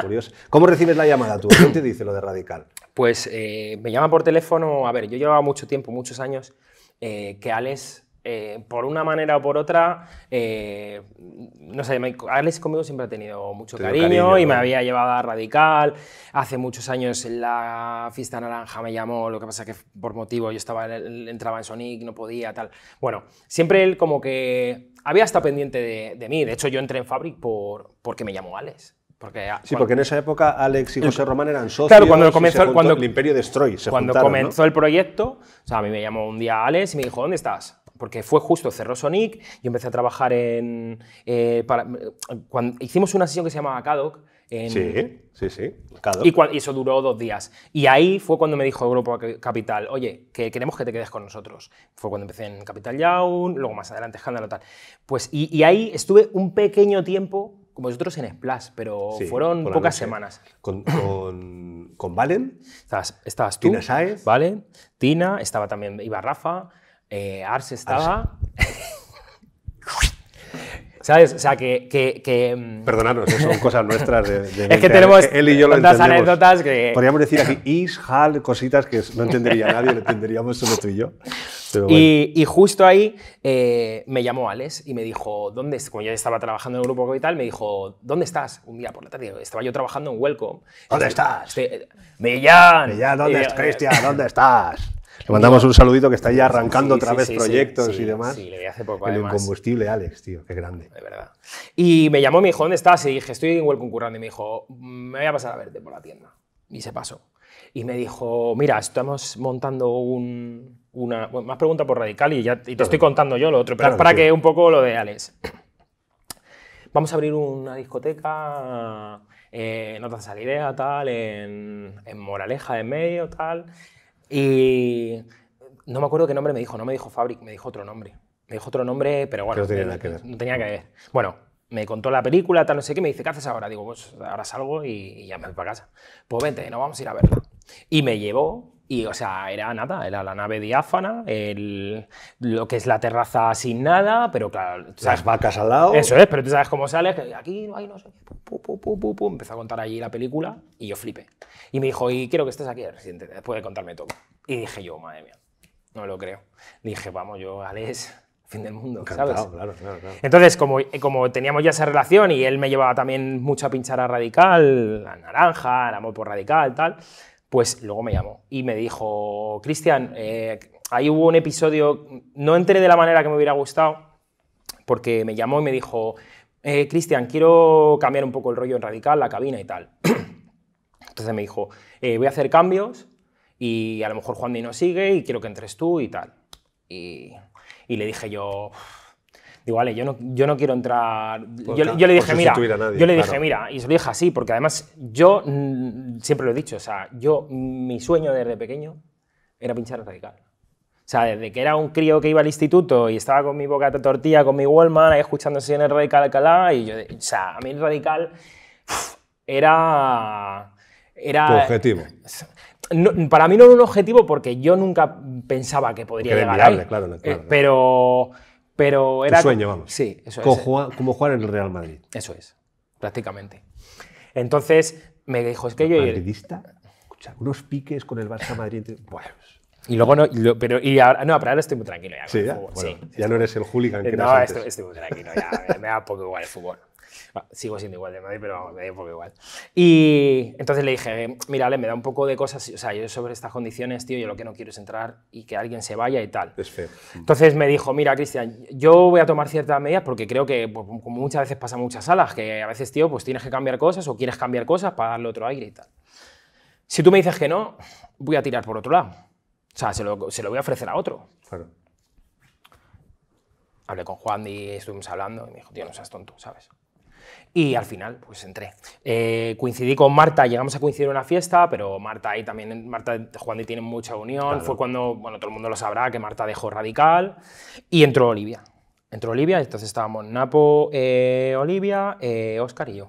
curiosa, ¿Cómo recibes la llamada tú? ¿Quién te dice lo de Radical? Pues eh, me llama por teléfono, a ver, yo llevaba mucho tiempo, muchos años, eh, que Alex eh, por una manera o por otra, eh, no sé, Alex conmigo siempre ha tenido mucho cariño, y me había llevado a Radical. Hace muchos años en la fiesta naranja me llamó, lo que pasa que por motivo yo estaba, entraba en Sonic, no podía, tal. Bueno, siempre él como que había estado pendiente de, mí. De hecho, yo entré en Fabric por, porque me llamó Alex. Porque, sí, porque en esa época Alex y José Román eran socios. Claro, cuando comenzó cuando, el Imperio Destroy. cuando comenzó el proyecto, o sea, a mí me llamó un día Alex y me dijo, ¿dónde estás? porque fue justo, cerró Sonic, yo empecé a trabajar en... Eh, cuando, hicimos una sesión que se llamaba CADOC. sí, sí, sí, CADOC. Y, y, eso duró dos días. Y ahí fue cuando me dijo el Grupo Capital, oye, que queremos que te quedes con nosotros. Fue cuando empecé en Capital Young, luego más adelante Escándalo tal. Pues, y, y ahí estuve un pequeño tiempo como vosotros en Splash, pero fueron pocas semanas. Con, con, Valen. Estabas, tú. Tina Saez. Valen, Tina, estaba también, iba Rafa, eh, Ars estaba... ¿Sabes? O sea, que... que, mm, Perdonadnos, son cosas nuestras. [LAUGHS] es que tenemos él tantas anécdotas que... Podríamos decir aquí Hal, cositas que no entendería nadie, lo entenderíamos solo tú y yo. y, justo ahí eh, me llamó Alex y me dijo, ¿dónde Como yo estaba trabajando en el Grupo Capital, me dijo, ¿dónde estás? Un día por la tarde, estaba yo trabajando en Welcome. ¿Dónde estás? Este, eh, Millán. Millán, ¿dónde, estás, Cristian, ¿dónde estás? Le mandamos un saludito que está ya arrancando otra vez proyectos y demás. Sí, le vi hace poco. El incombustible, Alex, tío, qué grande. De verdad. Y me llamó, me dijo, ¿dónde estás? Y dije, estoy en Welcome Currando. Y me dijo, me voy a pasar a verte por la tienda. Y se pasó. Y me dijo, mira, estamos montando un, una. más pregunta por Radical y ya te estoy contando yo lo otro, pero es para que un poco lo de Alex. [CLEARS THROAT] Vamos a abrir una discoteca. Eh, no tan tal, en, en Moraleja de medio, tal. Y no me acuerdo qué nombre me dijo, no me dijo Fabric, me dijo otro nombre. Me dijo otro nombre, pero bueno, no tenía, eh, nada que ver. Bueno, me contó la película, tal, no sé qué, me dice, ¿qué haces ahora? Digo, pues ahora salgo y, ya me voy para casa. Pues vente, no, vamos a ir a verla. Y me llevó y, o sea, era nada, era la nave diáfana, el, lo que es la terraza sin nada, pero claro... Las vacas al lado. Eso es, pero tú sabes cómo sale, que aquí no hay no sé pum, pum, pum, pum, Empezó a contar allí la película y yo flipé. Y me dijo, y quiero que estés aquí, residente, después de contarme todo. Y dije yo, madre mía, no lo creo. Dije, vamos, yo, Alex, fin del mundo, ¿sabes? Claro, claro, claro, Entonces, como, como teníamos ya esa relación y él me llevaba también mucho a pinchar a Radical, a Naranja, al amor por Radical, tal pues luego me llamó y me dijo, Cristian, eh, ahí hubo un episodio, no entré de la manera que me hubiera gustado, porque me llamó y me dijo, eh, Cristian, quiero cambiar un poco el rollo en radical, la cabina y tal. [CLEARS THROAT] Entonces me dijo, eh, voy a hacer cambios y a lo mejor Juan Dino sigue y quiero que entres tú y tal. y le dije yo, Digo, vale, yo no, yo no quiero entrar. Pues yo, le pues dije, mira. Nadie, yo le dije, mira, y se lo dije así, porque además yo mm, siempre lo he dicho, o sea, yo, mm, mi sueño desde pequeño era pinchar radical. O sea, desde que era un crío que iba al instituto y estaba con mi bocata tortilla, con mi Wallman, ahí escuchándose en el Radical Alcalá, y yo, o sea, a mí el Radical era... Era... Tu objetivo. para mí no era un objetivo porque yo nunca pensaba que podría llegar eh, Claro, pero pero era... sueño, vamos. Sí, eso como Jugar, en el Real Madrid. Eso es, prácticamente. Entonces me dijo, es que yo... ¿Madridista? unos piques con el Barça Madrid. y luego no, pero ahora, no, ahora estoy muy tranquilo ya. ya, no eres el hooligan que Estoy, estoy, muy tranquilo ya. me da poco igual el fútbol sigo siendo igual de madre, pero me poco igual. Y entonces le dije, mira, le, me da un poco de cosas, o sea, yo sobre estas condiciones, tío, yo lo que no quiero es entrar y que alguien se vaya y tal. Es feo. Entonces me dijo, mira, Cristian, yo voy a tomar ciertas medidas porque creo que, pues, como muchas veces pasa en muchas salas, que a veces, tío, pues tienes que cambiar cosas o quieres cambiar cosas para darle otro aire y tal. Si tú me dices que no, voy a tirar por otro lado. O sea, se lo, se lo voy a ofrecer a otro. Claro hablé con Juan y estuvimos hablando y me dijo, tío, no seas tonto, ¿sabes? Y al final, pues entré. Eh, coincidí con Marta, llegamos a coincidir en una fiesta, pero Marta y también, Marta Juan y tienen mucha unión. Fue cuando, bueno, todo el mundo lo sabrá, que Marta dejó Radical y entró Olivia. Entró Olivia, entonces estábamos Napo, eh, Olivia, Oscar eh, y yo.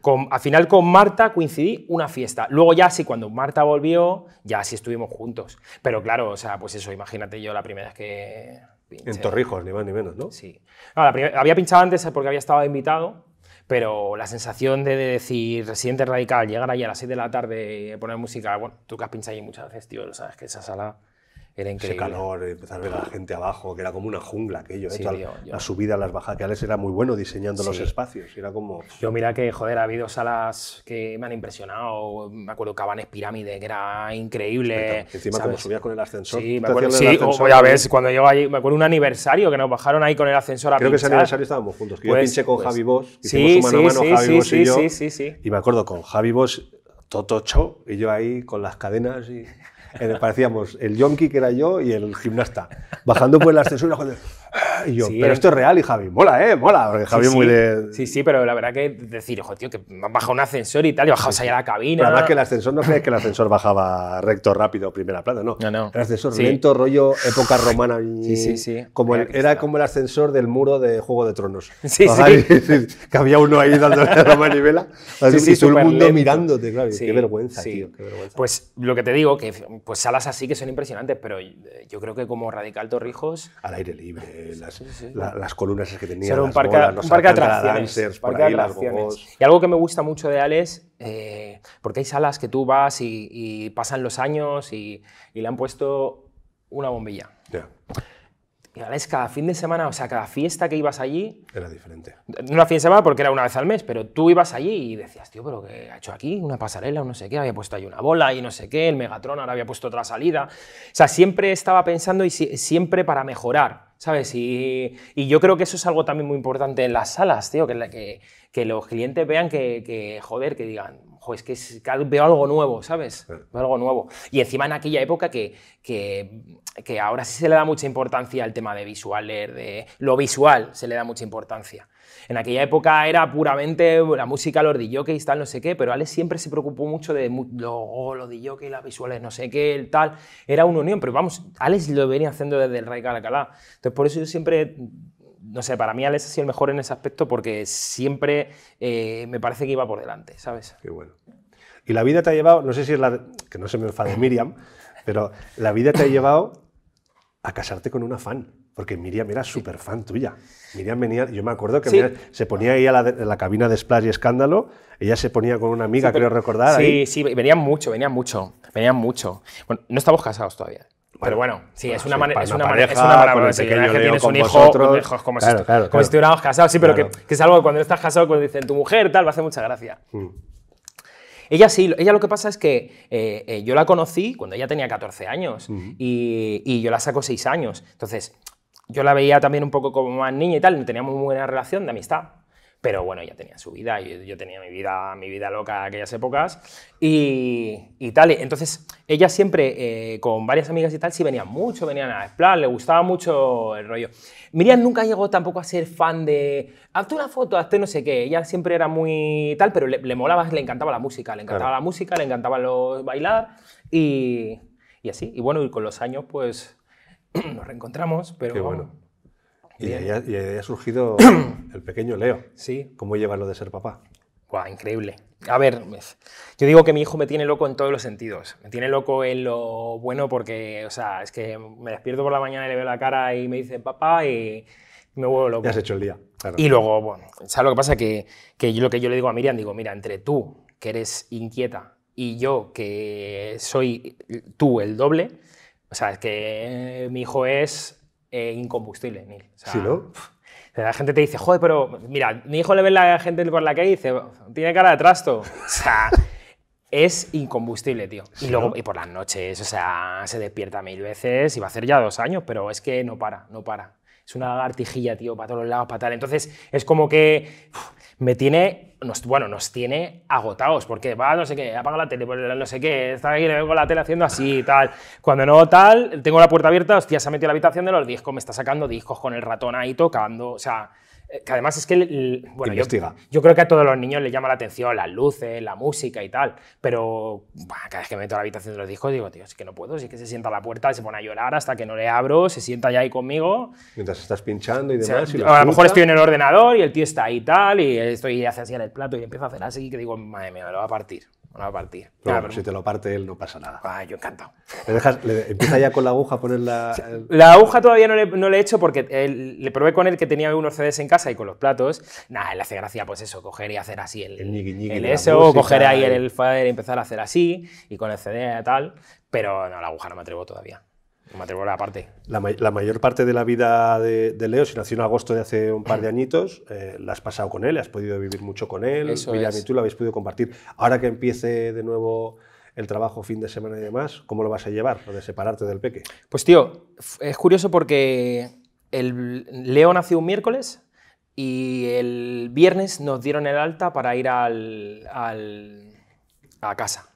Con, al final con Marta coincidí una fiesta. Luego ya sí, cuando Marta volvió, ya sí estuvimos juntos. Pero claro, o sea, pues eso, imagínate yo la primera vez que... En Torrijos, ni más ni menos, ¿no? Sí. había pinchado antes porque había estado invitado pero la sensación de, decir residente radical, llegar ahí a las 6 de la tarde, poner música, bueno, tú que has pinchado ahí muchas veces, tío, lo sabes que esa sala era increíble. Ese calor, empezar a ver a la gente abajo, que era como una jungla aquello. ¿eh? Sí, ¿eh? las yo... La subida, las bajacales, era muy bueno diseñando los espacios. Era como... Yo mira que, joder, ha habido salas que me han impresionado. Me acuerdo Cabanes Pirámide, que era increíble. Encima cuando pues, subías con el ascensor. Sí, me acuerdo, sí, o, ya ves, cuando llego allí, me acuerdo un aniversario que nos bajaron ahí con el ascensor a Creo que ese aniversario estábamos juntos, que yo pues, pinché con pues, Javi Bosch. Sí, mano sí, mano, sí, Javi sí, Bosch y sí, Y me acuerdo con Javi Bosch, Totocho, y yo ahí con las cadenas y... Eh, parecíamos el yonki que era yo y el gimnasta, bajando por la yo, pero eh. esto es real y Javi, mola, ¿eh? Mola, Javi muy de... Sí, sí, pero la verdad que decir, ojo, tío, que me han bajado un ascensor y tal, y bajamos allá a la cabina. Pero además que el ascensor, no crees que el ascensor bajaba recto, rápido, primera plata. no. No, no. El ascensor lento, rollo época romana. Sí, Como era como el ascensor del muro de Juego de Tronos. [LAUGHS] Sí, sí. [LAUGHS] que había uno ahí dándole la manivela. Así, y todo el mundo mirándote, claro. Qué vergüenza, tío, qué vergüenza. Pues lo que te digo, que pues salas así que son impresionantes, pero eh, yo creo que como Radical Torrijos... Al aire libre, las, columnas que tenía. un parque, atrás parque y algo que me gusta mucho de Alex, eh, porque hay salas que tú vas y, pasan los años y le han puesto una bombilla. Y ahora es cada fin de semana, o sea, cada fiesta que ibas allí. Era diferente. No era fin de semana porque era una vez al mes, pero tú ibas allí y decías, tío, pero ¿qué ha hecho aquí? Una pasarela, no sé qué, había puesto ahí una bola y no sé qué, el Megatron ahora había puesto otra salida. O sea, siempre estaba pensando y siempre para mejorar, ¿sabes? Y, y, yo creo que eso es algo también muy importante en las salas, tío, que, que, que los clientes vean que, que, joder, que digan, es que veo algo nuevo, ¿sabes? Veo algo nuevo. Y encima en aquella época que, que, que ahora sí se le da mucha importancia al tema de visuales, de lo visual se le da mucha importancia. En aquella época era puramente la música, los DJs, tal, no sé qué, pero Alex siempre se preocupó mucho de lo, oh, los DJs, las visuales, no sé qué, el tal. Era una unión, pero vamos, Alex lo venía haciendo desde el Rey Calacalá. Entonces, por eso yo siempre no sé, para mí Alex ha sido el mejor en ese aspecto porque siempre eh, me parece que iba por delante, ¿sabes? Qué bueno. Y la vida te ha llevado, no sé si es la, que no se me enfade Miriam, pero la vida te ha llevado a casarte con una fan. Porque Miriam era súper fan tuya. Miriam venía, yo me acuerdo que se ponía ahí a la, cabina de Splash y Escándalo, ella se ponía con una amiga, creo recordar. Sí, sí, venían mucho, venían mucho, venían mucho. Bueno, no estamos casados todavía. Pero bueno, sí, es una, manera, es una, manera, es una manera. tienes un hijo, pues, como, si, como sí, pero que, que, es algo cuando estás casado, cuando dicen tu mujer, tal, me hace mucha gracia. Mm. Ella sí, ella lo que pasa es que eh, eh, yo la conocí cuando ella tenía 14 años mm. y, y, yo la saco 6 años. Entonces, yo la veía también un poco como más niña y tal, teníamos muy buena relación de amistad pero bueno, ella tenía su vida, y yo, tenía mi vida, mi vida loca aquellas épocas y, y tal. Entonces, ella siempre, eh, con varias amigas y tal, sí venían mucho, venían a plan, le gustaba mucho el rollo. Miriam nunca llegó tampoco a ser fan de, hazte una foto, hazte no sé qué, ella siempre era muy tal, pero le, le molaba, le encantaba la música, le encantaba la música, le encantaba los bailar y, y, así. Y bueno, y con los años, pues, [CLEARS THROAT] nos reencontramos, pero... Qué bueno. Y ahí ha surgido... [CLEARS THROAT] el pequeño Leo. Sí. ¿Cómo lleva lo de ser papá? Guau, increíble. A ver, yo digo que mi hijo me tiene loco en todos los sentidos. Me tiene loco en lo bueno porque, o sea, es que me despierto por la mañana y le veo la cara y me dice papá y me vuelvo loco. Ya has hecho el día. Y luego, bueno, ¿sabes lo que pasa? Que, que yo, lo que yo le digo a Miriam, digo, mira, entre tú, que eres inquieta, y yo, que soy tú el doble, o sea, es que mi hijo es eh, incombustible, sí, ¿no? La gente te dice, joder, pero mira, mi hijo le ve la gente por la que dice, tiene cara de trasto. [LAUGHS] O sea, es incombustible, tío. Y luego, y por las noches, o sea, se despierta mil veces y va a hacer ya dos años, pero es que no para, no para es una artijilla, tío, para todos los lados, para tal. Entonces, es como que me tiene, bueno, nos tiene agotados, porque va, no sé qué, apaga la tele, pues, no sé qué, está aquí con la tele haciendo así, y tal. Cuando no tal, tengo la puerta abierta, hostia, se ha metido a la habitación de los discos, me está sacando discos con el ratón ahí tocando, o sea... Eh, que además es que, bueno, yo, creo que a todos los niños les llama la atención las luces, la música y tal, pero cada vez que meto a la habitación de los discos digo, tío, es que no puedo, si es que se sienta a la puerta, se pone a llorar hasta que no le abro, se sienta ya ahí conmigo. Mientras estás pinchando y demás. a lo mejor estoy en el ordenador y el tío está ahí y tal, y estoy y hace así en el plato y empieza a hacer así que digo, madre mía, me lo va a partir va a partir. Pero, claro, si te lo parte él no pasa nada. Ah, yo encantado. ¿Le dejas, ¿Empieza ya con la aguja a poner la...? La aguja todavía no le, he hecho porque le probé con él que tenía unos CDs en casa y con los platos. Nada, le hace gracia pues eso, coger y hacer así el, el, ñiqui, el eso, coger ahí el, el fader y empezar a hacer así y con el CD y tal. Pero no, la aguja no me atrevo todavía. La, mayor parte de la vida de, Leo, si nació en agosto de hace un par de añitos, eh, la has pasado con él, has podido vivir mucho con él. y tú lo habéis podido compartir. Ahora que empiece de nuevo el trabajo fin de semana y demás, ¿cómo lo vas a llevar, lo de separarte del peque? Pues tío, es curioso porque el Leo nació un miércoles y el viernes nos dieron el alta para ir al a casa.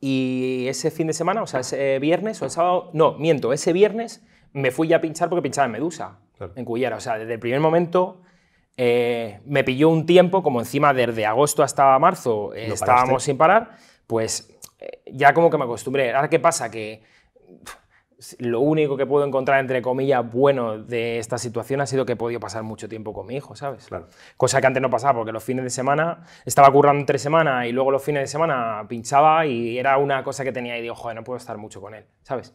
Y ese fin de semana, o sea, ese viernes o el sábado, no, miento, ese viernes me fui ya a pinchar porque pinchaba en Medusa, en Cullera. O sea, desde el primer momento eh, me pilló un tiempo, como encima desde agosto hasta marzo eh, estábamos sin parar, pues eh, ya como que me acostumbré. Ahora, ¿qué pasa? Que lo único que puedo encontrar, entre comillas, bueno de esta situación ha sido que he podido pasar mucho tiempo con mi hijo, ¿sabes? Cosa que antes no pasaba, porque los fines de semana estaba currando tres semanas y luego los fines de semana pinchaba y era una cosa que tenía y digo, joder, no puedo estar mucho con él, ¿sabes?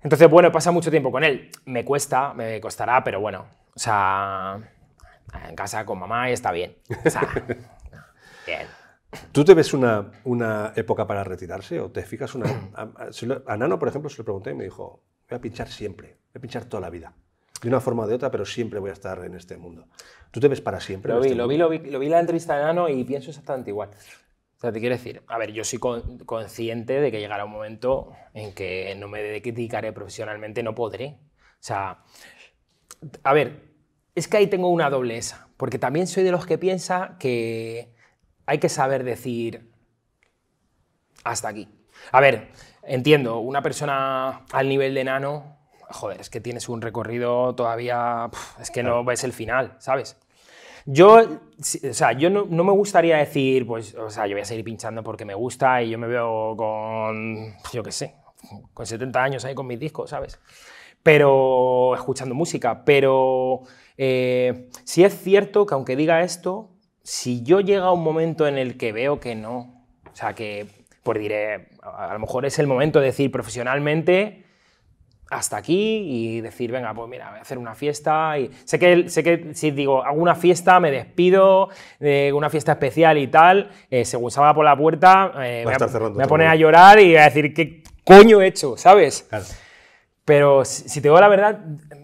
Entonces, bueno, pasa mucho tiempo con él. Me cuesta, me costará, pero bueno, o sea, en casa con mamá y está bien. O sea, [LAUGHS] bien. ¿Tú te ves una, una época para retirarse o te fijas una... A, Nano, por ejemplo, se lo pregunté y me dijo, voy a pinchar siempre, voy a pinchar toda la vida. De una forma o de otra, pero siempre voy a estar en este mundo. ¿Tú te ves para siempre? Lo, vi, este lo, vi, lo vi, la entrevista de Nano y pienso exactamente igual. O sea, te quiero decir, a ver, yo soy consciente de que llegará un momento en que no me dedicaré profesionalmente, no podré. O sea, a ver, es que ahí tengo una dobleza, porque también soy de los que piensa que hay que saber decir hasta aquí. A ver, entiendo, una persona al nivel de nano, joder, es que tienes un recorrido todavía, es que no ves el final, ¿sabes? Yo, o sea, yo no, me gustaría decir, pues, o sea, yo voy a seguir pinchando porque me gusta y yo me veo con, yo qué sé, con 70 años ahí con mis discos, ¿sabes? Pero escuchando música, pero eh, si es cierto que aunque diga esto, si yo llega a un momento en el que veo que no, o sea, que pues diré, a lo mejor es el momento de decir profesionalmente hasta aquí y decir, venga, pues mira, voy a hacer una fiesta. Y sé que, sé que si digo, hago una fiesta, me despido, de una fiesta especial y tal, eh, se según por la puerta, eh, me, pone voy a poner a llorar y a decir, ¿qué coño he hecho? ¿Sabes? Pero si te digo la verdad,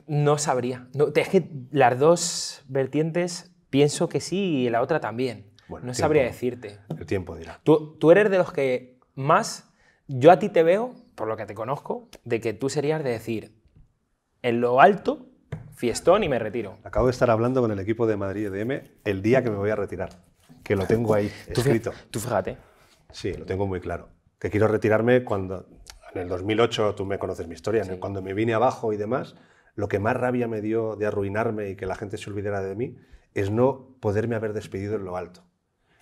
no sabría. No, es que las dos vertientes Pienso que sí y la otra también. no sabría decirte. El tiempo dirá. Tú, tú, eres de los que más, yo a ti te veo, por lo que te conozco, de que tú serías de decir, en lo alto, fiestón y me retiro. Acabo de estar hablando con el equipo de Madrid EDM el día que me voy a retirar, que lo tengo ahí [LAUGHS] escrito. tú fíjate. Sí, lo tengo muy claro. Que quiero retirarme cuando, en el 2008, tú me conoces mi historia, cuando me vine abajo y demás, lo que más rabia me dio de arruinarme y que la gente se olvidara de mí es no poderme haber despedido en lo alto.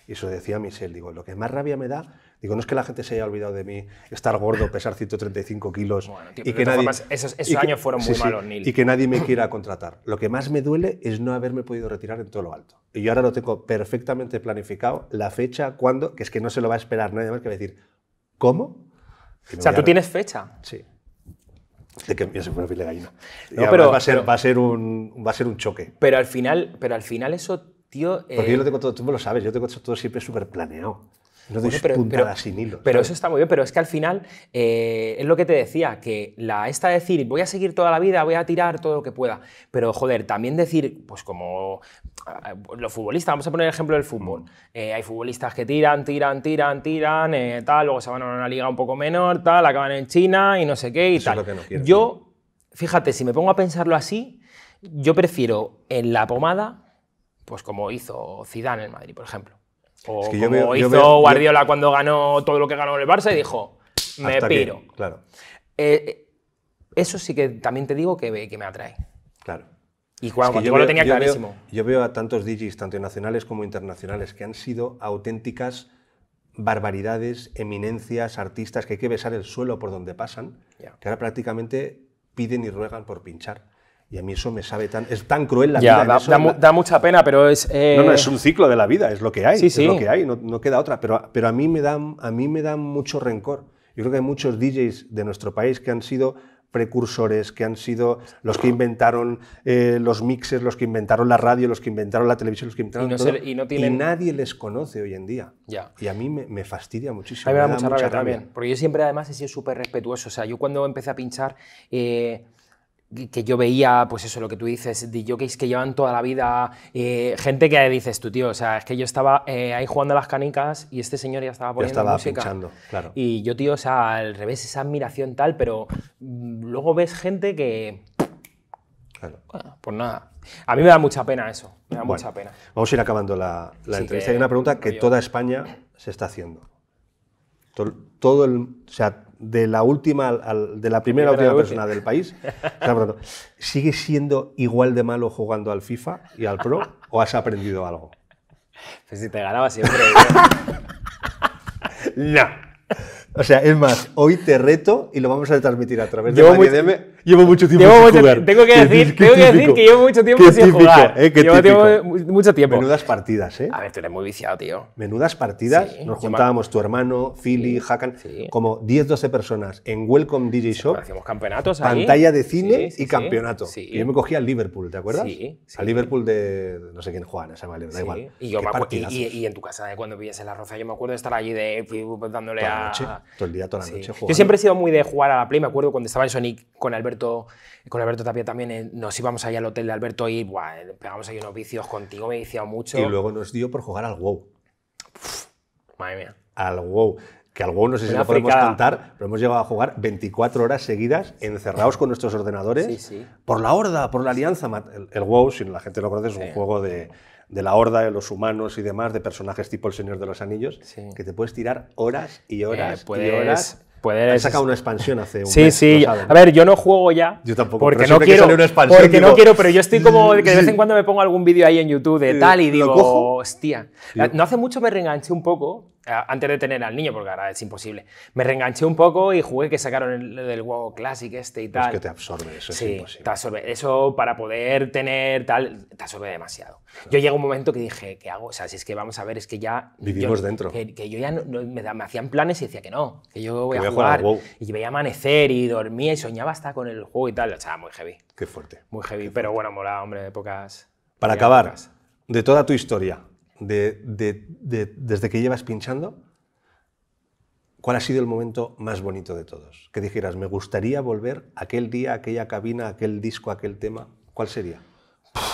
Y eso decía Michelle, digo, lo que más rabia me da, digo, no es que la gente se haya olvidado de mí, estar gordo, pesar 135 kilos y que nadie... esos, años fueron muy malos, Y que nadie me quiera contratar. Lo que más me duele es no haberme podido retirar en todo lo alto. Y yo ahora lo tengo perfectamente planificado, la fecha, cuándo, que es que no se lo va a esperar nadie más que decir, ¿cómo? O sea, tú tienes fecha. Sí. De que se fue gallina. No, pero, va, a ser, va, a ser un, va a ser un choque. Pero al final, pero al final eso, tío. Porque yo lo eh, tengo todo, tú me lo sabes, yo tengo todo siempre súper planeado. No pero, sin pero eso está muy bien, pero es que al final eh, es lo que te decía, que la esta decir, voy a seguir toda la vida, voy a tirar todo lo que pueda, pero joder, también decir, pues como ah, pues los futbolistas, vamos a poner el ejemplo del fútbol, mm. eh, hay futbolistas que tiran, tiran, tiran, tiran, eh, tal, luego se van a una liga un poco menor, tal, acaban en China y no sé qué y tal. Yo, fíjate, si me pongo a pensarlo así, yo prefiero en la pomada, pues como hizo Zidane en Madrid, por ejemplo. O como hizo Guardiola cuando ganó todo lo que ganó el Barça y dijo, me piro. claro. Eh, eh, eso sí que también te digo que, que me atrae. Claro. Y cuando, yo lo tenía clarísimo. yo veo a tantos DJs, tanto nacionales como internacionales, que han sido auténticas barbaridades, eminencias, artistas que hay que besar el suelo por donde pasan, que ahora prácticamente piden y ruegan por pinchar. Y a mí eso me sabe tan. Es tan cruel la vida. Da, mucha pena, pero es. Eh, no, no, es un ciclo de la vida, es lo que hay. Es lo que hay, no, no, queda otra. Pero, pero a, mí me da, a mí me da mucho rencor. Yo creo que hay muchos DJs de nuestro país que han sido precursores, que han sido los que inventaron eh, los mixes, los que inventaron la radio, los que inventaron la televisión, los que inventaron y no todo, y, nadie les conoce hoy en día. Ya. Y a mí me, fastidia muchísimo. Hay mucha, rabia, también. Porque yo siempre además he sido súper respetuoso. O sea, yo cuando empecé a pinchar... Eh, que yo veía, pues eso, lo que tú dices, de que llevan toda la vida, eh, gente que dices tú, tío, o sea, es que yo estaba eh, ahí jugando a las canicas y este señor ya estaba poniendo estaba música. claro. Y yo, tío, o sea, al revés, esa admiración tal, pero mm, luego ves gente que... Claro. pues nada. A mí me da mucha pena eso, me da mucha pena. Vamos a ir acabando la, entrevista. Hay una pregunta que toda España se está haciendo. Todo, el, o sea, de la última de la primera última persona del país, ¿sigues siendo igual de malo jugando al FIFA y al Pro o has aprendido algo? Pues si te ganaba siempre. no. ¿eh? [LAUGHS] O sea, es más, hoy te reto y lo vamos a transmitir a través de DM. Llevo mucho tiempo llevo mucho, jugar. Tengo que, decir, tengo que decir que llevo mucho tiempo sin jugar. Eh, llevo mucho tiempo. Menudas partidas, ¿eh? A ver, tú eres muy viciado, tío. Menudas partidas. Nos juntábamos tu hermano, Philly, Hakan, como 10, 12 personas en Welcome DJ Shop. Hacíamos campeonatos ahí. Pantalla de cine y campeonato. Y yo me cogía al Liverpool, ¿te acuerdas? Sí. Al Liverpool de no sé quién Juan, esa vale, da igual. Y, yo me y, y, en tu casa, ¿eh? cuando pillas la roza. yo me acuerdo de estar allí de, eh, dándole a. Todo el día, toda la noche Yo siempre he sido muy de jugar a la Play. Me acuerdo cuando estaba en Sonic con Alberto, con Alberto Tapia también, eh, nos íbamos allá al hotel de Alberto y buah, eh, pegamos ahí unos vicios contigo, me he mucho. Y luego nos dio por jugar al WoW. madre mía. Al WoW que WoW no sé si lo podemos contar, pero hemos llegado a jugar 24 horas seguidas encerrados con nuestros ordenadores por la horda, por la alianza. El, WoW, si la gente lo conoce, es un juego de, de la horda de los humanos y demás, de personajes tipo el Señor de los Anillos, que te puedes tirar horas y eh, horas sacado una expansión hace un Sí, sí. A ver, yo no juego ya. Yo tampoco. Porque no quiero. porque no quiero, pero yo estoy como que de vez en [LAUGHS] cuando me pongo algún vídeo ahí en YouTube de tal y digo, hostia. No hace mucho me reenganché un poco antes de tener al niño, porque ahora es imposible, me reenganché un poco y jugué que sacaron el, del WoW Classic este y tal. Es que te absorbe, eso sí, es imposible. Te absorbe. Eso para poder tener tal, te absorbe demasiado. Yo llegué a un momento que dije, ¿qué hago? O sea, si es que vamos a ver, es que ya... Vivimos dentro. Que, yo ya no, me, hacían planes y decía que no, que yo voy, a, jugar, a, Y veía amanecer y dormía y soñaba hasta con el juego y tal. O sea, muy heavy. Qué fuerte. Muy heavy, pero bueno, mola, hombre, de pocas... Para acabar, de toda tu historia, desde que llevas pinchando, ¿cuál ha sido el momento más bonito de todos? Que dijeras, me gustaría volver aquel día, aquella cabina, aquel disco, aquel tema. ¿Cuál sería?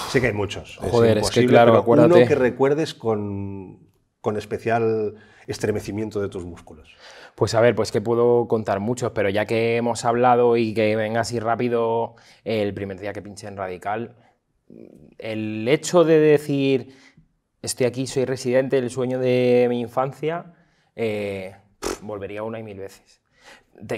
Sé que hay muchos. Joder, es, imposible, que pero acuérdate. Uno que recuerdes con, con especial estremecimiento de tus músculos. Pues a ver, pues que puedo contar muchos, pero ya que hemos hablado y que venga así rápido, el primer día que pinché en Radical, el hecho de decir estoy aquí, soy residente, el sueño de mi infancia, eh, volvería una y mil veces.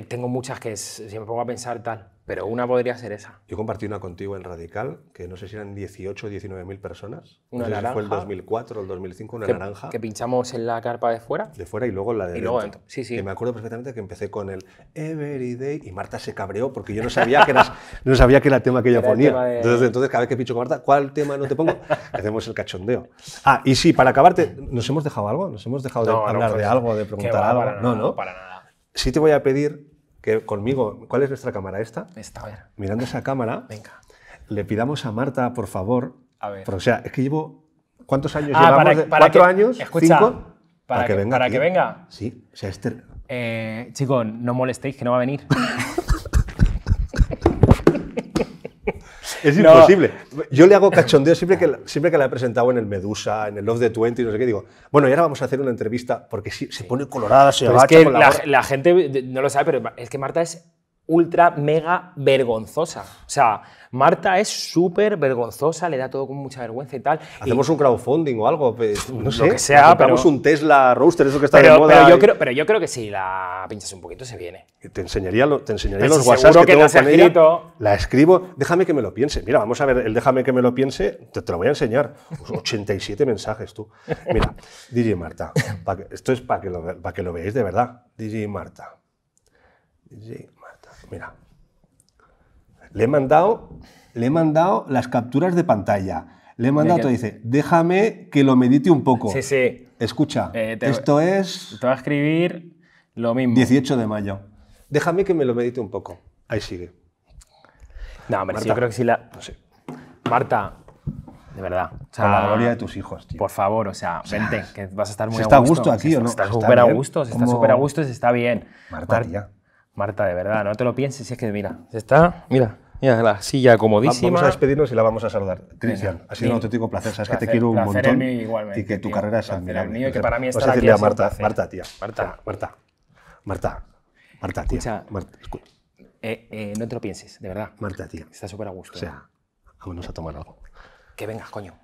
tengo muchas que si me pongo a pensar tal pero una podría ser esa. Yo compartí una contigo en Radical, que no sé si eran 18 o 19 mil personas. Una no sé naranja. Si fue el 2004 o el 2005, una naranja. Que pinchamos en la carpa de fuera. De fuera y luego en la de. Y luego dentro. Sí, sí. Que me acuerdo perfectamente que empecé con el Everyday y Marta se cabreó porque yo no sabía que, [LAUGHS] no sabía que era el tema que ella ponía. Entonces, entonces, cada vez que pincho con Marta, ¿cuál tema no te pongo? [LAUGHS] Hacemos el cachondeo. Ah, y sí, para acabarte, ¿nos hemos dejado algo? ¿Nos hemos dejado de hablar pues de algo, de preguntar algo? no, no. Para nada. Sí te voy a pedir que conmigo, ¿cuál es nuestra cámara? ¿Esta? Esta, Mirando esa cámara, Venga. le pidamos a Marta, por favor. o sea, es que llevo. ¿Cuántos años ah, llevamos? ¿Cuatro años? ¿Cinco? Para, que, venga. Para que venga. Sí, o sea, este. Eh, chico, no molestéis, que no va a venir. [LAUGHS] Es imposible. Yo le hago cachondeo siempre que, siempre que la he presentado en el Medusa, en el Love the Twenty, no sé qué, digo, bueno, y ahora vamos a hacer una entrevista, porque sí, se pone colorada, se agacha que la, gente no lo sabe, pero es que Marta es ultra, mega vergonzosa. O sea, Marta es súper vergonzosa, le da todo con mucha vergüenza y tal. Hacemos un crowdfunding o algo, no sé. Lo que sea, un Tesla Roadster, eso que está de moda. Pero yo, creo, pero yo creo que si la pinchas un poquito se viene. Te enseñaría, te enseñaría los WhatsApp que, La escribo, déjame que me lo piense. Mira, vamos a ver, el déjame que me lo piense, te, lo voy a enseñar. 87 pues [LAUGHS] mensajes tú. Mira, DJ Marta, esto es para que, lo, que lo veáis de verdad. DJ Marta. DJ Mira, le he mandado, le he mandado las capturas de pantalla. Le he mandado, te dice, déjame que lo medite un poco. Sí, sí. Escucha, eh, esto es... Te va a escribir lo mismo. 18 de mayo. Déjame que me lo medite un poco. Ahí sigue. No, hombre, yo creo que sí la... No sé. Marta, de verdad. la gloria de tus hijos, tío. Por favor, o sea, vente, que vas a estar muy se está a gusto. aquí, ¿o no? Está súper a gusto, se está súper a gusto, se está bien. Marta, Marta Marta, de verdad, no te lo pienses, es que mira, está, mira, mira, la silla comodísima. Vamos a despedirnos y la vamos a saludar. Cristian, ha sido te un auténtico placer, sabes que te quiero un montón y que tu carrera es admirable. Mío, que para mí pues está a decirle a Marta, Marta, tía, Marta, Marta, Marta, Marta, tía. Marta, Eh, eh, no te lo pienses, de verdad. Marta, tía. Está súper a gusto. O sea, eh. vámonos a tomar algo. Que vengas, coño.